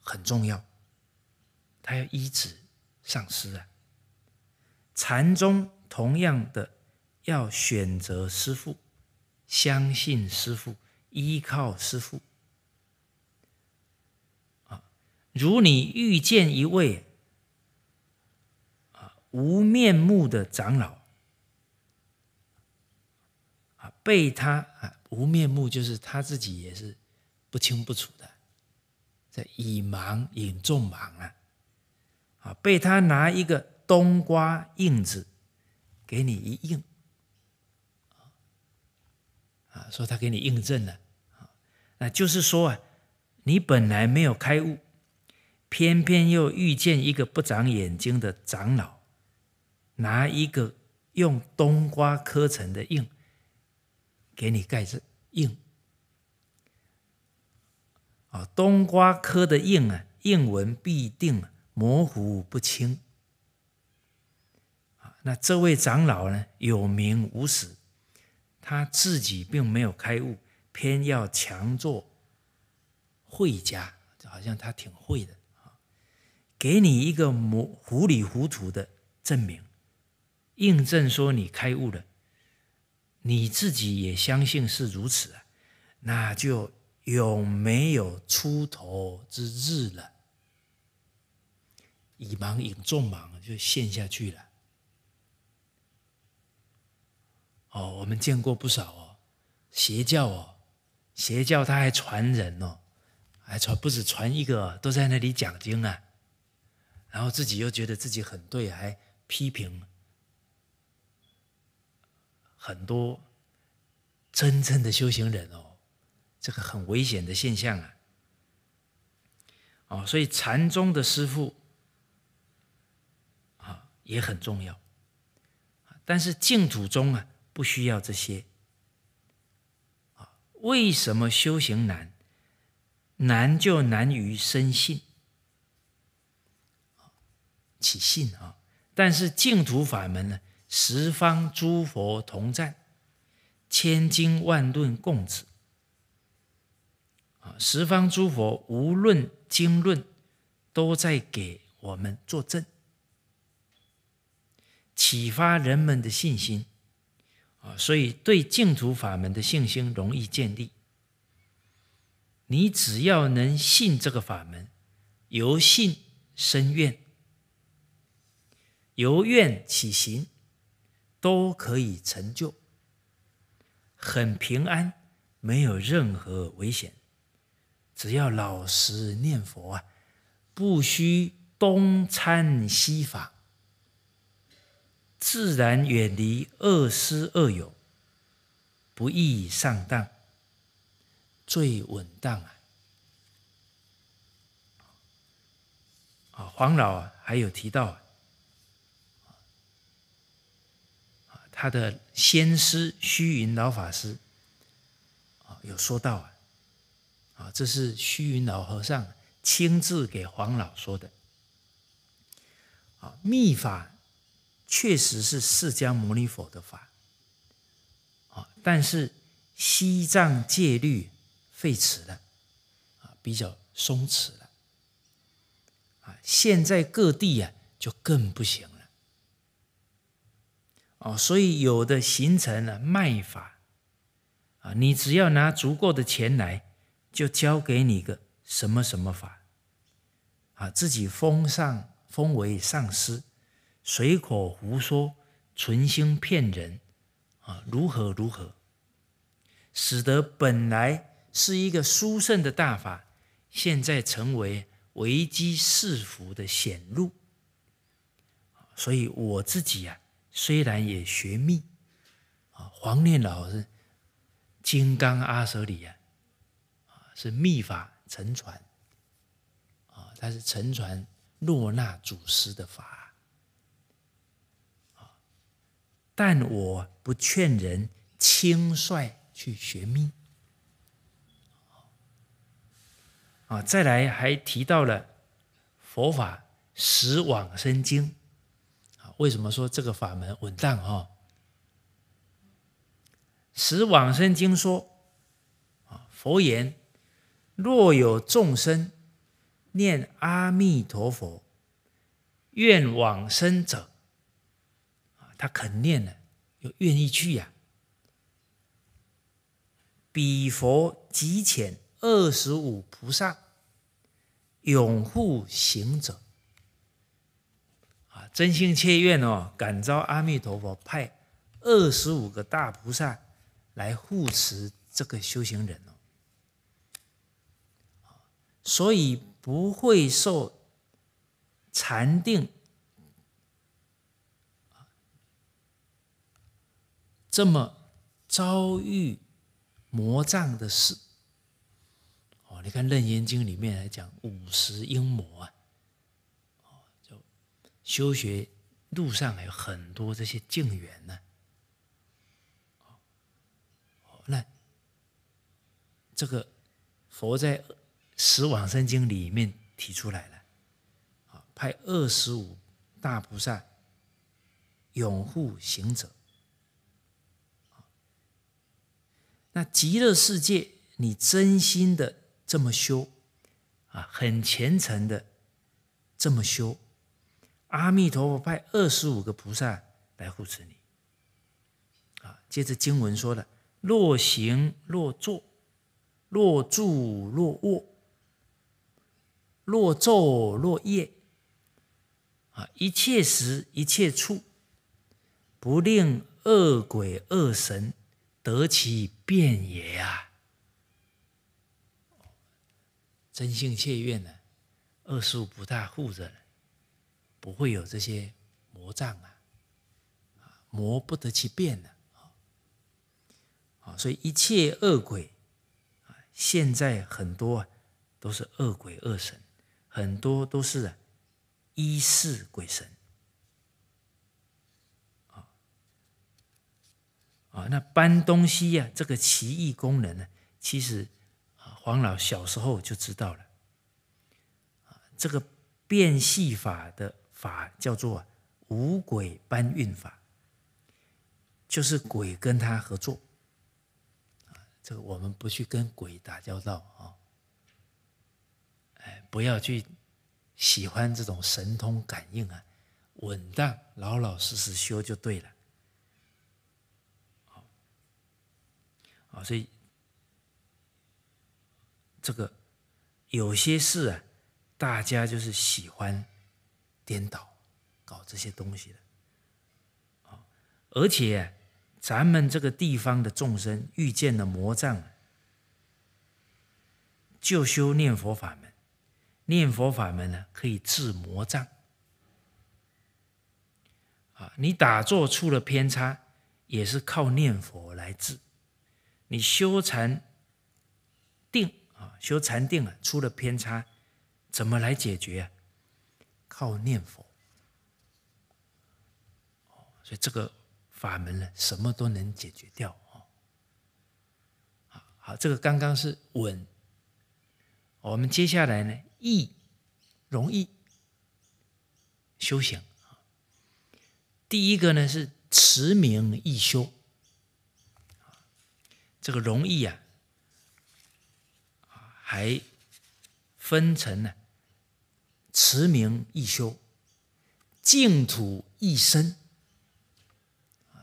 很重要，他要依止上师啊。禅宗同样的要选择师父。相信师父，依靠师父。啊，如你遇见一位啊无面目的长老，啊，被他啊无面目，就是他自己也是不清不楚的，在以盲引众盲啊，啊，被他拿一个冬瓜印子给你一印。啊，说他给你印证了啊，那就是说啊，你本来没有开悟，偏偏又遇见一个不长眼睛的长老，拿一个用冬瓜刻成的印给你盖着印。啊，冬瓜刻的印啊，印文必定模糊不清。那这位长老呢，有名无实。他自己并没有开悟，偏要强做会家，就好像他挺会的啊，给你一个模糊里糊涂的证明，印证说你开悟了，你自己也相信是如此啊，那就有没有出头之日了？以盲引众盲，就陷下去了。哦，我们见过不少哦，邪教哦，邪教他还传人哦，还传不止传一个，都在那里讲经啊，然后自己又觉得自己很对，还批评很多真正的修行人哦，这个很危险的现象啊，哦，所以禅宗的师傅啊也很重要，但是净土宗啊。不需要这些为什么修行难？难就难于生信起信啊！但是净土法门呢，十方诸佛同赞，千经万论供此。十方诸佛无论经论，都在给我们作证，启发人们的信心。啊，所以对净土法门的信心容易建立。你只要能信这个法门，由信生愿，由愿起行，都可以成就，很平安，没有任何危险。只要老实念佛啊，不需东参西访。自然远离恶师恶友，不易上当，最稳当啊！啊，黄老啊，还有提到啊，他的先师虚云老法师啊，有说到啊，啊，这是虚云老和尚亲自给黄老说的啊，密法。确实是释迦牟尼佛的法，啊，但是西藏戒律废弛了，啊，比较松弛了，啊，现在各地啊就更不行了，哦，所以有的形成了卖法，啊，你只要拿足够的钱来，就交给你个什么什么法，啊，自己封上封为上师。随口胡说，存心骗人，啊，如何如何，使得本来是一个殊胜的大法，现在成为危机四伏的显露。所以我自己啊，虽然也学密，啊，黄念老师金刚阿舍里啊，是密法沉传，啊，他是沉传洛那祖师的法。但我不劝人轻率去学密。啊，再来还提到了佛法《十往生经》。啊，为什么说这个法门稳当？哈，《十往生经》说，啊，佛言：若有众生念阿弥陀佛，愿往生者。他肯念了，又愿意去呀。比佛极浅，二十五菩萨永护行者啊，真心切愿哦，感召阿弥陀佛派二十五个大菩萨来护持这个修行人哦。所以不会受禅定。这么遭遇魔障的事，哦，你看《楞严经》里面来讲五十阴魔啊，哦，就修学路上还有很多这些境缘呢。哦，那这个佛在《十往生经》里面提出来了，啊，派二十五大菩萨拥护行者。那极乐世界，你真心的这么修，啊，很虔诚的这么修，阿弥陀佛派二十五个菩萨来护持你，啊，接着经文说了：若行若坐，若住若卧，若昼若夜，啊，一切时一切处，不令恶鬼恶神。得其变也啊！真性切愿呢，恶术不大护着，不会有这些魔障啊！魔不得其变呢，啊，所以一切恶鬼现在很多都是恶鬼恶神，很多都是一世鬼神。啊，那搬东西呀，这个奇异功能呢，其实啊，黄老小时候就知道了。这个变戏法的法叫做五鬼搬运法，就是鬼跟他合作。这个我们不去跟鬼打交道啊，哎，不要去喜欢这种神通感应啊，稳当，老老实实修就对了。啊，所以这个有些事啊，大家就是喜欢颠倒搞这些东西的啊。而且咱们这个地方的众生遇见了魔障，就修念佛法门，念佛法门呢可以治魔障。啊，你打坐出了偏差，也是靠念佛来治。你修禅定啊，修禅定啊，出了偏差，怎么来解决啊？靠念佛。所以这个法门呢，什么都能解决掉。好，好，这个刚刚是稳。我们接下来呢，易容易修行第一个呢是持名易修。这个容易啊，还分成呢，持名一修，净土一生，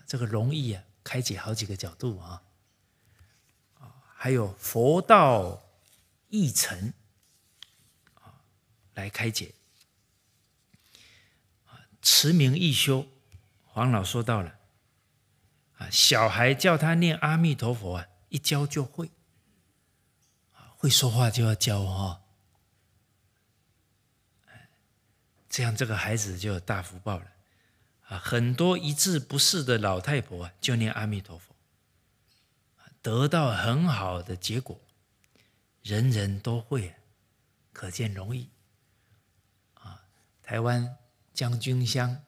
这个容易啊，开解好几个角度啊，还有佛道一层来开解，啊持名一修，黄老说到了，啊小孩叫他念阿弥陀佛啊。一教就会，会说话就要教哈，这样这个孩子就有大福报了，啊，很多一字不识的老太婆就念阿弥陀佛，得到很好的结果，人人都会，可见容易，啊，台湾将军乡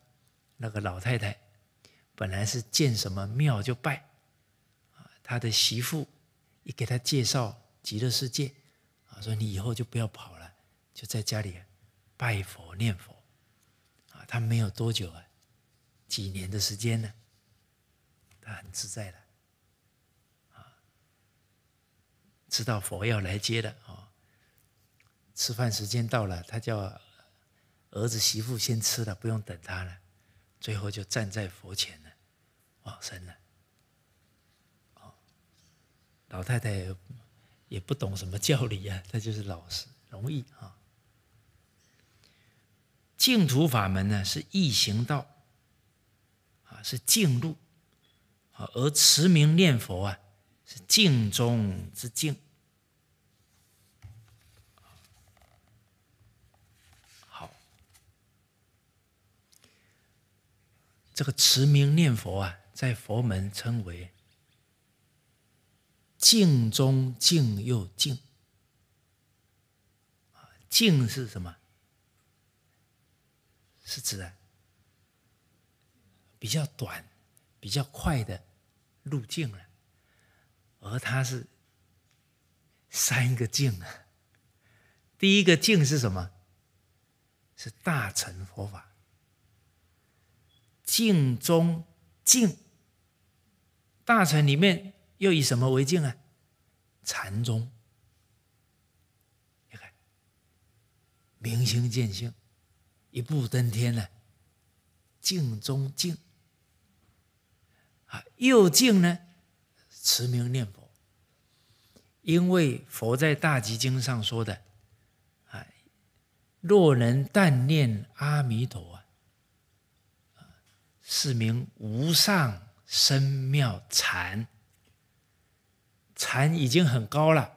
那个老太太本来是见什么庙就拜。他的媳妇一给他介绍极乐世界，啊，说你以后就不要跑了，就在家里拜佛念佛，啊，他没有多久啊，几年的时间呢，他很自在的，啊，知道佛要来接了啊，吃饭时间到了，他叫儿子媳妇先吃了，不用等他了，最后就站在佛前了，往生了。老太太也不懂什么教理啊，她就是老实容易啊。净土法门呢是易行道啊，是净路啊，而持名念佛啊是净中之净。好，这个持名念佛啊，在佛门称为。静中静又静，静是什么？是指啊，比较短、比较快的路径了。而它是三个静啊，第一个静是什么？是大乘佛法，静中静，大乘里面。又以什么为敬啊？禅宗，你看，明心见性，一步登天呢？静中静。啊，又静呢？持名念佛。因为佛在《大集经》上说的，啊，若能但念阿弥陀啊，是名无上深妙禅。禅已经很高了，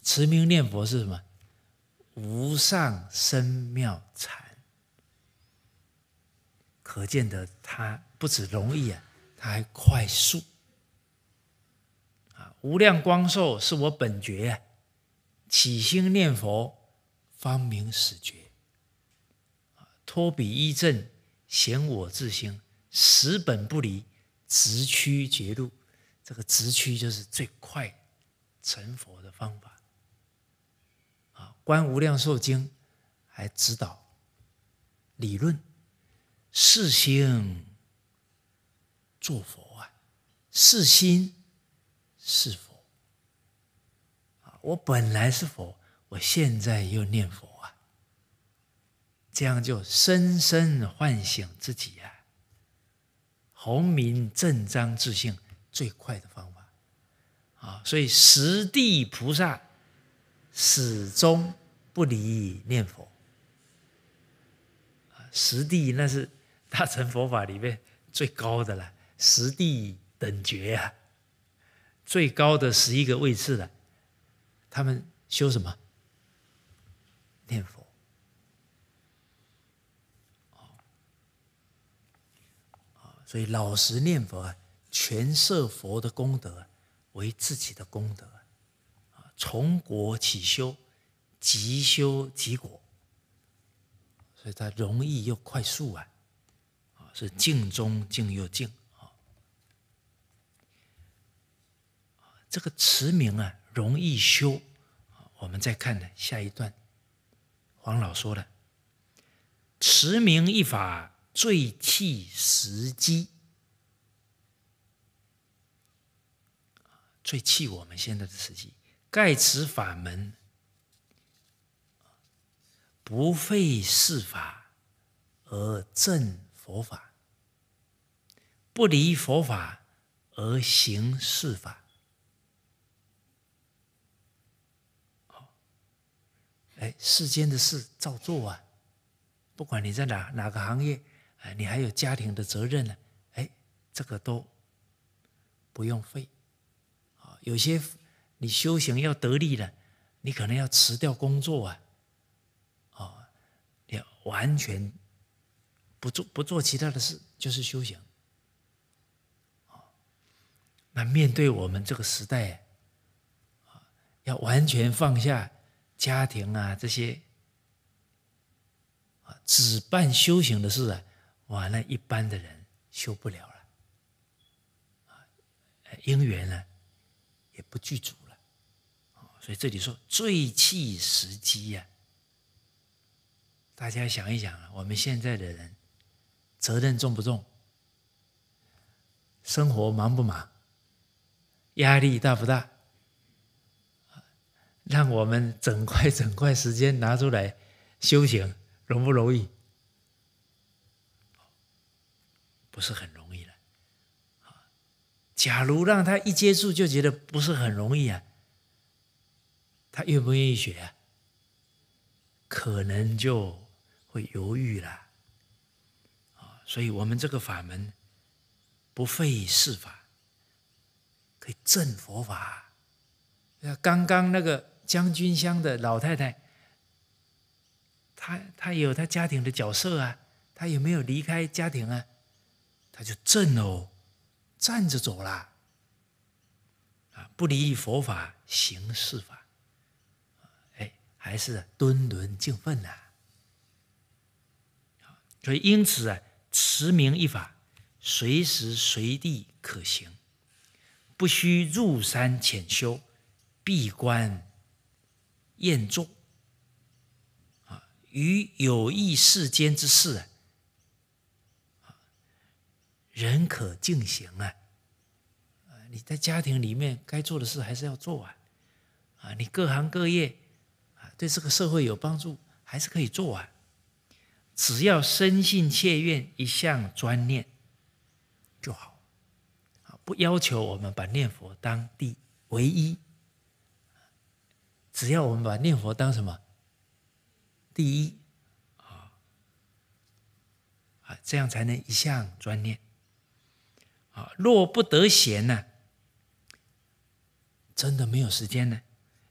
持名念佛是什么？无上深妙禅，可见得他不止容易啊，他还快速啊。无量光寿是我本觉，起心念佛方明始觉，托脱彼依正显我自心，十本不离，直趋绝路。这个直趋就是最快成佛的方法啊！观无量寿经还指导理论，四心做佛啊，四心是佛啊！我本来是佛，我现在又念佛啊，这样就深深唤醒自己啊！弘明正章自性，最快的方法啊！所以十地菩萨始终不离念佛啊！十地那是大乘佛法里面最高的了，十地等觉啊，最高的十一个位置了。他们修什么？念佛。啊！所以老实念佛啊。全摄佛的功德为自己的功德啊，从果起修，即修即果，所以它容易又快速啊，啊是静中静又静啊，这个持名啊容易修我们再看呢下一段，黄老说了，持名一法最契机。最气我们现在的时期，盖此法门，不废世法而正佛法，不离佛法而行世法。哎，世间的事照做啊，不管你在哪哪个行业，哎，你还有家庭的责任呢，哎，这个都不用费。有些你修行要得力的，你可能要辞掉工作啊，啊，要完全不做不做其他的事，就是修行。那面对我们这个时代，啊，要完全放下家庭啊这些，啊，只办修行的事啊，完了，一般的人修不了了，啊，姻缘呢？也不具足了，所以这里说最气时机呀，大家想一想啊，我们现在的人责任重不重？生活忙不忙？压力大不大？让我们整块整块时间拿出来修行，容不容易？不是很容易。假如让他一接触就觉得不是很容易啊，他愿不愿意学啊？可能就会犹豫了啊！所以我们这个法门不费事法，可以正佛法。那刚刚那个将军乡的老太太，她她有她家庭的角色啊，她有没有离开家庭啊？她就正哦。站着走啦，啊，不离佛法行事法，哎，还是敦伦敬奋呐。所以因此啊，持名一法随时随地可行，不需入山潜修、闭关厌众，啊，于有益世间之事。啊。人可敬行啊！你在家庭里面该做的事还是要做完，啊，你各行各业啊，对这个社会有帮助还是可以做完。只要深信切愿，一项专念就好，啊，不要求我们把念佛当第唯一，只要我们把念佛当什么第一，啊，啊，这样才能一项专念。啊，若不得闲呢，真的没有时间呢。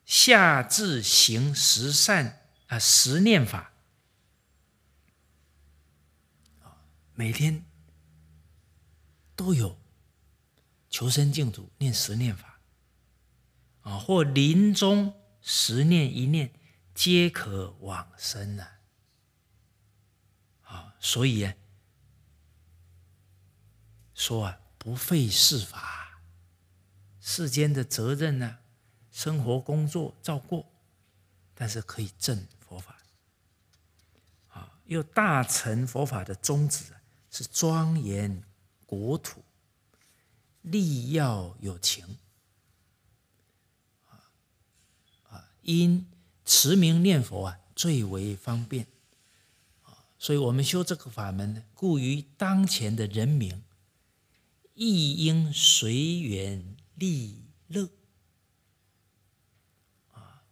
下至行十善啊，十念法啊，每天都有求生净土念十念法啊，或临终十念一念，皆可往生呐。啊，所以说啊。不废事法，世间的责任呢，生活工作照过，但是可以正佛法。啊，又大乘佛法的宗旨是庄严国土，利要有情。啊因持名念佛啊，最为方便啊，所以我们修这个法门呢，故于当前的人民。亦应随缘利乐，啊，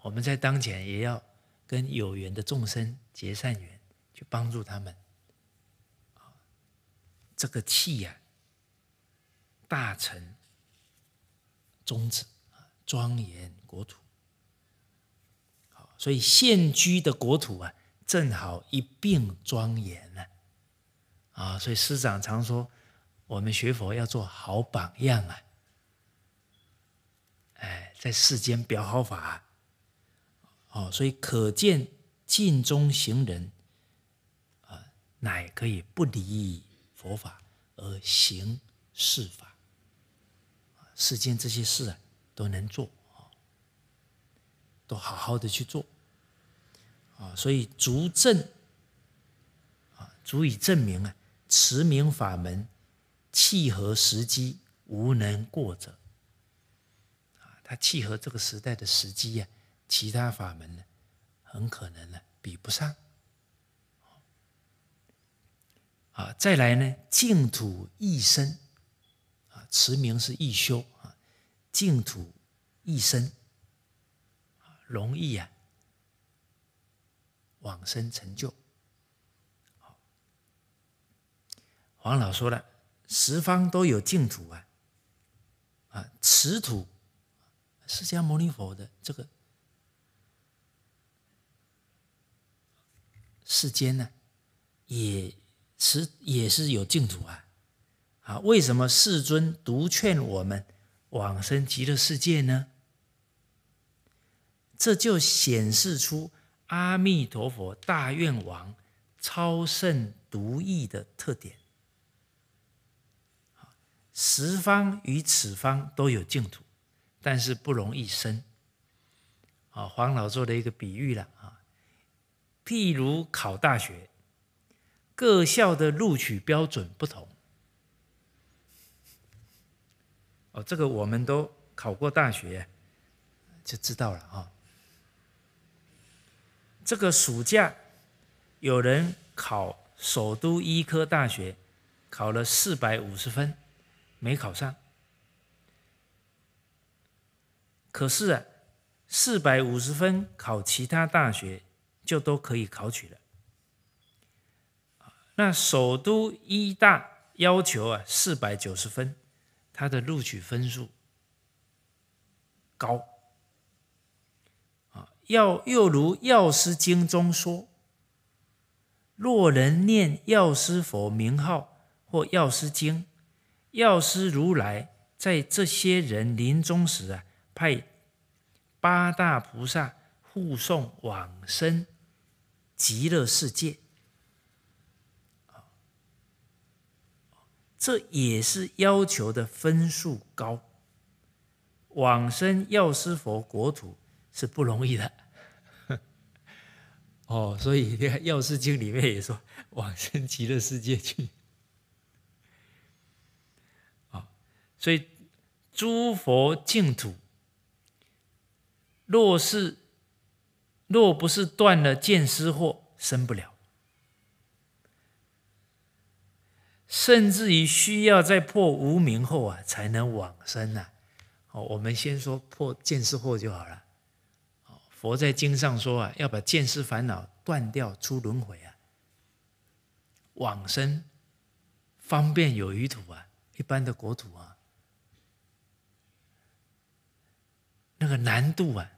我们在当前也要跟有缘的众生结善缘，去帮助他们。这个气呀，大成宗旨啊，庄严国土。好，所以现居的国土啊，正好一并庄严了。啊，所以师长常说。我们学佛要做好榜样啊！哎，在世间表好法，哦，所以可见尽忠行人啊，乃可以不离佛法而行事法。世间这些事啊，都能做，都好好的去做啊。所以足证啊，足以证明啊，持名法门。契合时机，无能过者啊！他契合这个时代的时机呀，其他法门呢，很可能呢比不上。啊，再来呢，净土一生啊，持名是易修啊，净土一生容易啊，往生成就。好，黄老说了。十方都有净土啊，啊，此土，释迦牟尼佛的这个世间呢，也此也是有净土啊，啊，为什么世尊独劝我们往生极乐世界呢？这就显示出阿弥陀佛大愿王超胜独异的特点。十方与此方都有净土，但是不容易生。啊，黄老做了一个比喻了啊，譬如考大学，各校的录取标准不同。哦，这个我们都考过大学就知道了啊。这个暑假，有人考首都医科大学，考了四百五十分。没考上，可是啊，四百五十分考其他大学就都可以考取了。那首都医大要求啊四百九十分，它的录取分数高。啊，又如《药师经》中说：若人念药师佛名号或《药师经》。药师如来在这些人临终时啊，派八大菩萨护送往生极乐世界。这也是要求的分数高，往生药师佛国土是不容易的。哦，所以药师经里面也说往生极乐世界去。所以，诸佛净土，若是若不是断了见思惑，生不了，甚至于需要在破无明后啊，才能往生呐。哦，我们先说破见识惑就好了。哦，佛在经上说啊，要把见识烦恼断掉，出轮回啊，往生方便有余土啊，一般的国土啊。那个难度啊，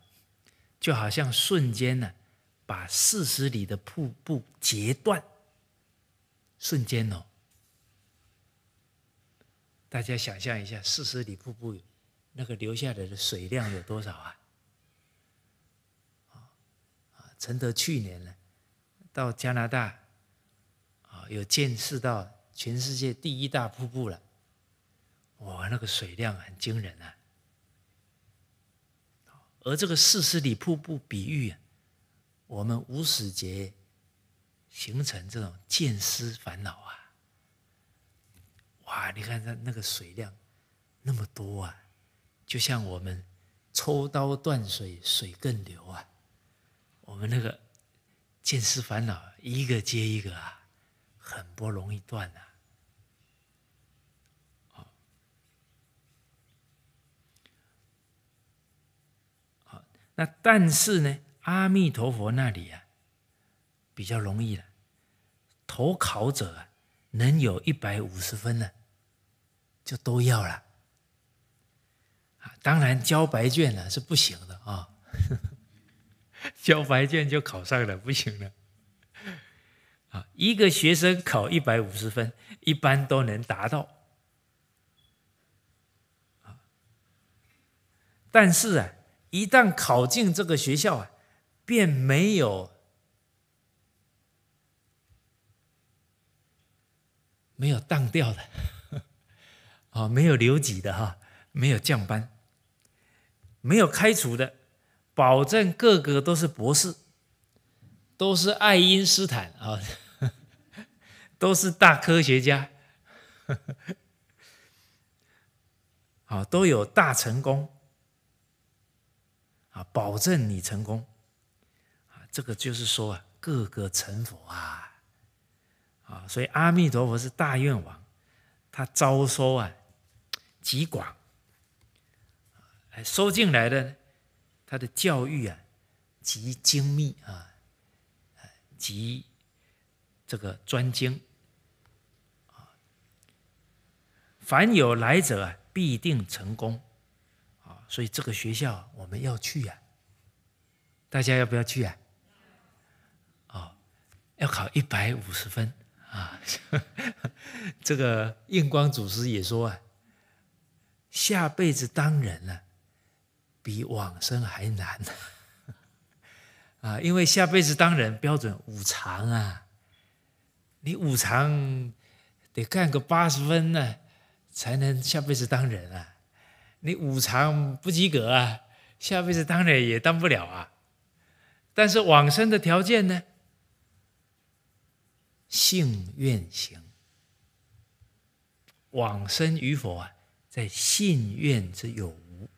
就好像瞬间呢，把四十里的瀑布截断。瞬间哦，大家想象一下，四十里瀑布那个流下来的水量有多少啊？啊，承德去年呢，到加拿大，啊，有见识到全世界第一大瀑布了。哇，那个水量很惊人啊！而这个四十里瀑布比喻，我们无始劫形成这种见思烦恼啊！哇，你看它那个水量那么多啊，就像我们抽刀断水，水更流啊！我们那个见思烦恼一个接一个啊，很不容易断啊。那但是呢，阿弥陀佛那里啊，比较容易了。投考者啊，能有一百五十分呢，就都要了。啊，当然交白卷了是不行的啊，交白卷就考上了不行了。啊，一个学生考一百五十分，一般都能达到。啊，但是啊。一旦考进这个学校啊，便没有没有当掉的，啊，没有留级的哈，没有降班，没有开除的，保证个个都是博士，都是爱因斯坦啊，都是大科学家，啊，都有大成功。啊，保证你成功！啊，这个就是说啊，个个成佛啊，啊，所以阿弥陀佛是大愿王，他招收啊极广，收进来的他的教育啊极精密啊，极这个专精啊，凡有来者必定成功。所以这个学校我们要去呀，大家要不要去啊？哦，要考一百五十分啊！这个印光祖师也说啊，下辈子当人了，比往生还难呢、啊！因为下辈子当人标准五常啊，你五常得干个八十分呢，才能下辈子当人啊。你五常不及格啊，下辈子当然也当不了啊。但是往生的条件呢？性愿行。往生与否啊，在信愿之有无。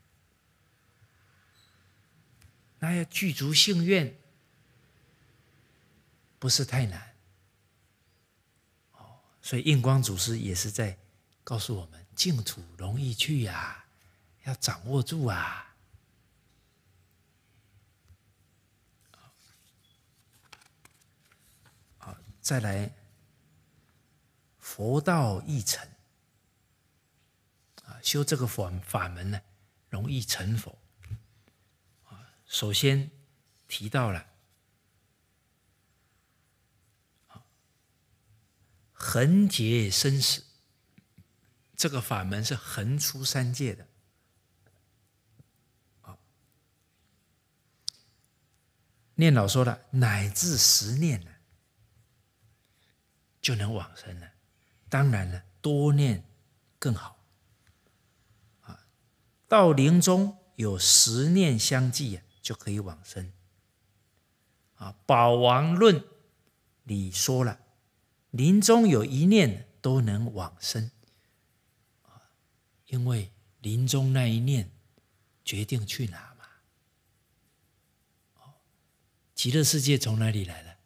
那要具足信愿，不是太难。哦，所以印光祖师也是在告诉我们，净土容易去呀。要掌握住啊！好，再来佛道易成啊，修这个法法门呢，容易成佛啊。首先提到了，恒结生死，这个法门是横出三界的。念老说了，乃至十念呢，就能往生了。当然了，多念更好。啊，到临终有十念相继，就可以往生。啊，《宝王论》里说了，临终有一念都能往生。因为临终那一念决定去哪。极乐世界从哪里来的？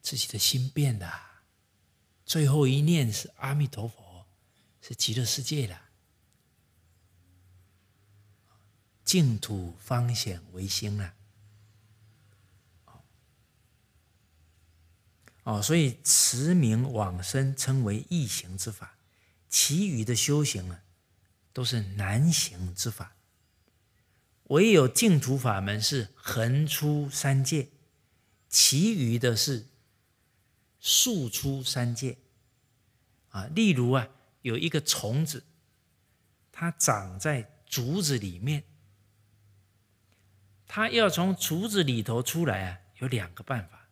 自己的心变的，最后一念是阿弥陀佛，是极乐世界了。净土方显为心了。哦，所以持名往生称为易行之法，其余的修行啊，都是难行之法。唯有净土法门是横出三界，其余的是竖出三界。啊，例如啊，有一个虫子，它长在竹子里面，它要从竹子里头出来啊，有两个办法。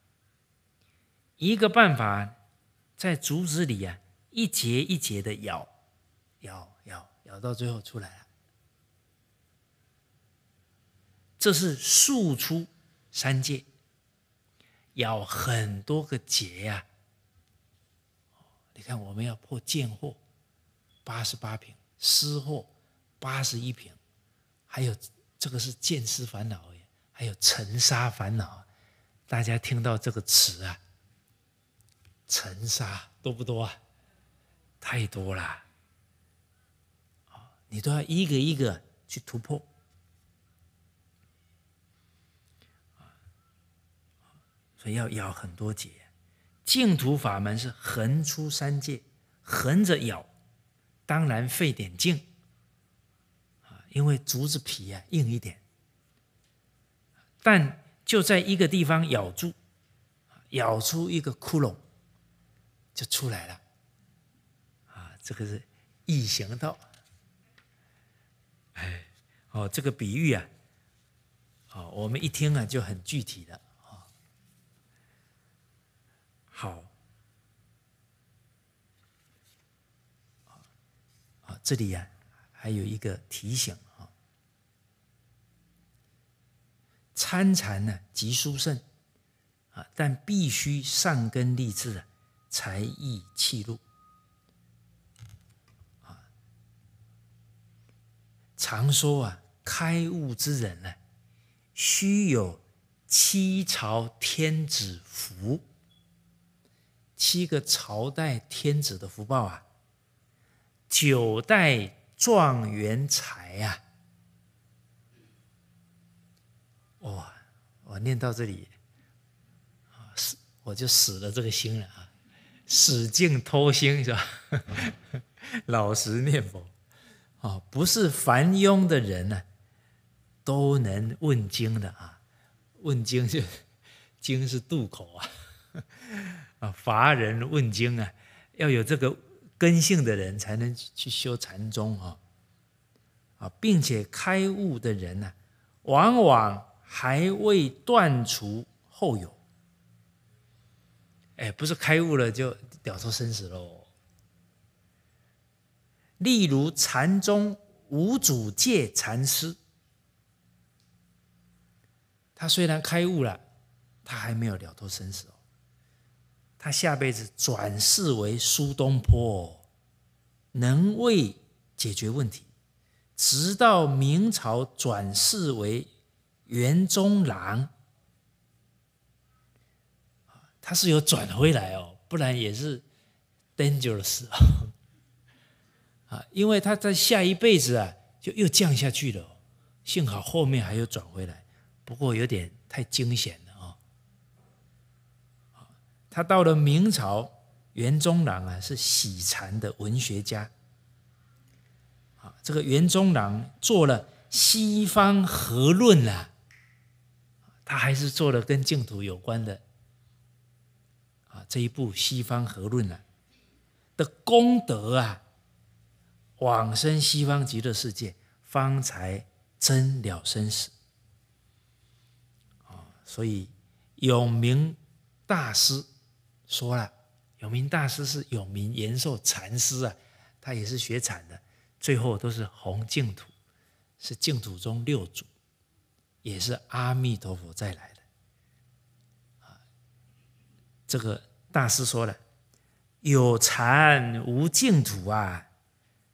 一个办法，在竹子里啊，一节一节的咬，咬，咬，咬，到最后出来了。这是数出三界，要很多个劫呀！你看，我们要破见货八十八品，思货八十一品，还有这个是见思烦恼，还有尘沙烦恼。大家听到这个词啊，尘沙多不多啊？太多了！你都要一个一个去突破。所以要咬很多节，净土法门是横出三界，横着咬，当然费点劲啊，因为竹子皮啊硬一点，但就在一个地方咬住，咬出一个窟窿，就出来了啊，这个是异行道，哎，哦，这个比喻啊，哦，我们一听啊就很具体了。好，好，啊，这里啊，还有一个提醒啊，参禅呢即殊胜啊，但必须上根立志啊，才易气入啊。常说啊，开悟之人呢，须有七朝天子福。七个朝代天子的福报啊，九代状元才啊！哇，我念到这里，死我就死了这个心了啊！死劲偷心是吧？老实念佛，哦，不是凡庸的人呢，都能问经的啊！问经是经是渡口啊。啊，乏人问津啊！要有这个根性的人，才能去修禅宗啊！啊，并且开悟的人呢，往往还未断除后有。哎，不是开悟了就了脱生死喽？例如禅宗无主界禅师，他虽然开悟了，他还没有了脱生死哦。他下辈子转世为苏东坡，能为解决问题，直到明朝转世为袁中郎，他是有转回来哦，不然也是 dangerous 啊，啊，因为他在下一辈子啊，就又降下去了，幸好后面还有转回来，不过有点太惊险了。他到了明朝，袁中郎啊是喜禅的文学家，啊，这个袁中郎做了《西方和论》啊，他还是做了跟净土有关的，啊，这一部《西方和论》啊的功德啊，往生西方极乐世界，方才真了生死，啊，所以有名大师。说了，有名大师是有名延寿禅师啊，他也是学禅的，最后都是红净土，是净土中六祖，也是阿弥陀佛再来的啊。这个大师说了，有禅无净土啊，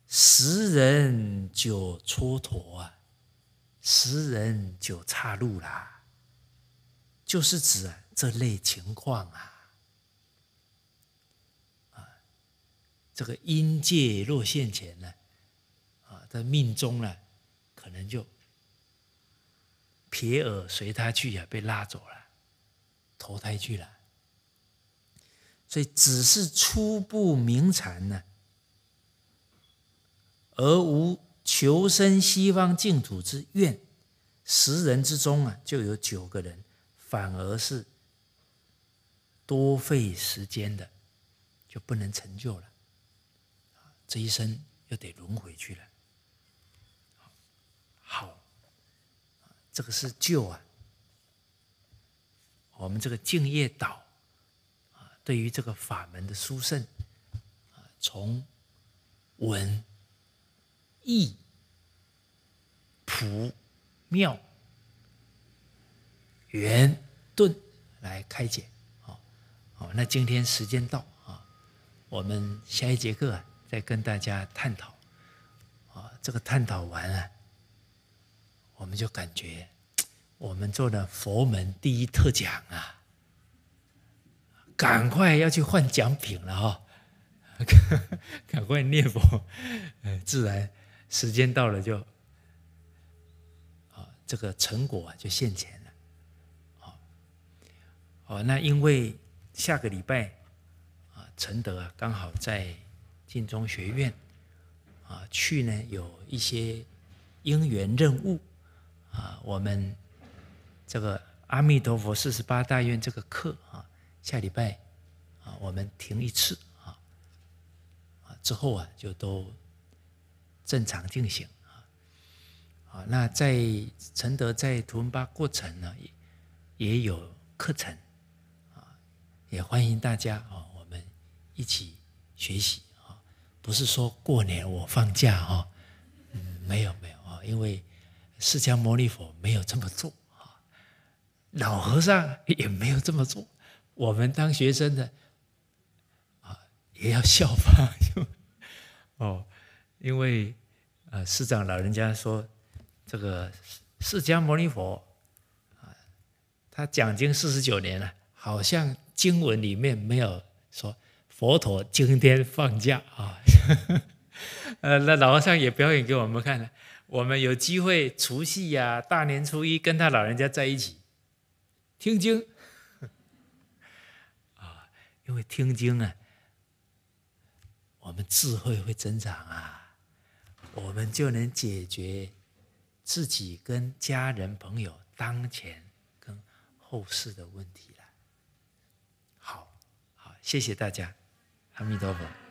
十人九蹉跎啊，十人九岔路啦，就是指这类情况啊。这个阴界落线前呢，啊，他命中了，可能就撇耳随他去呀，被拉走了，投胎去了。所以只是初步明禅呢，而无求生西方净土之愿，十人之中啊，就有九个人，反而是多费时间的，就不能成就了。这一生又得轮回去了。好，这个是旧啊。我们这个敬业岛啊，对于这个法门的殊胜啊，从文义、朴妙、圆顿来开解。好，好，那今天时间到啊，我们下一节课啊。再跟大家探讨，啊，这个探讨完了，我们就感觉我们做的佛门第一特奖啊，赶快要去换奖品了哈，赶快念佛，自然时间到了就，啊，这个成果就现钱了，哦，那因为下个礼拜啊，承德啊，刚好在。晋中学院啊，去呢有一些因缘任务啊。我们这个阿弥陀佛四十八大愿这个课啊，下礼拜啊，我们停一次啊啊，之后啊就都正常进行啊。好，那在承德在图文巴过程呢，也也有课程啊，也欢迎大家啊，我们一起学习。不是说过年我放假哈？没有没有啊，因为释迦牟尼佛没有这么做啊，老和尚也没有这么做，我们当学生的啊也要效仿。哦，因为呃，师长老人家说，这个释迦牟尼佛啊，他讲经四十九年了，好像经文里面没有说佛陀今天放假啊。呃，那老和尚也表演给我们看，了。我们有机会除夕呀，大年初一跟他老人家在一起听经 啊，因为听经啊，我们智慧会增长啊，我们就能解决自己跟家人朋友当前跟后世的问题了。好好，谢谢大家，阿弥陀佛。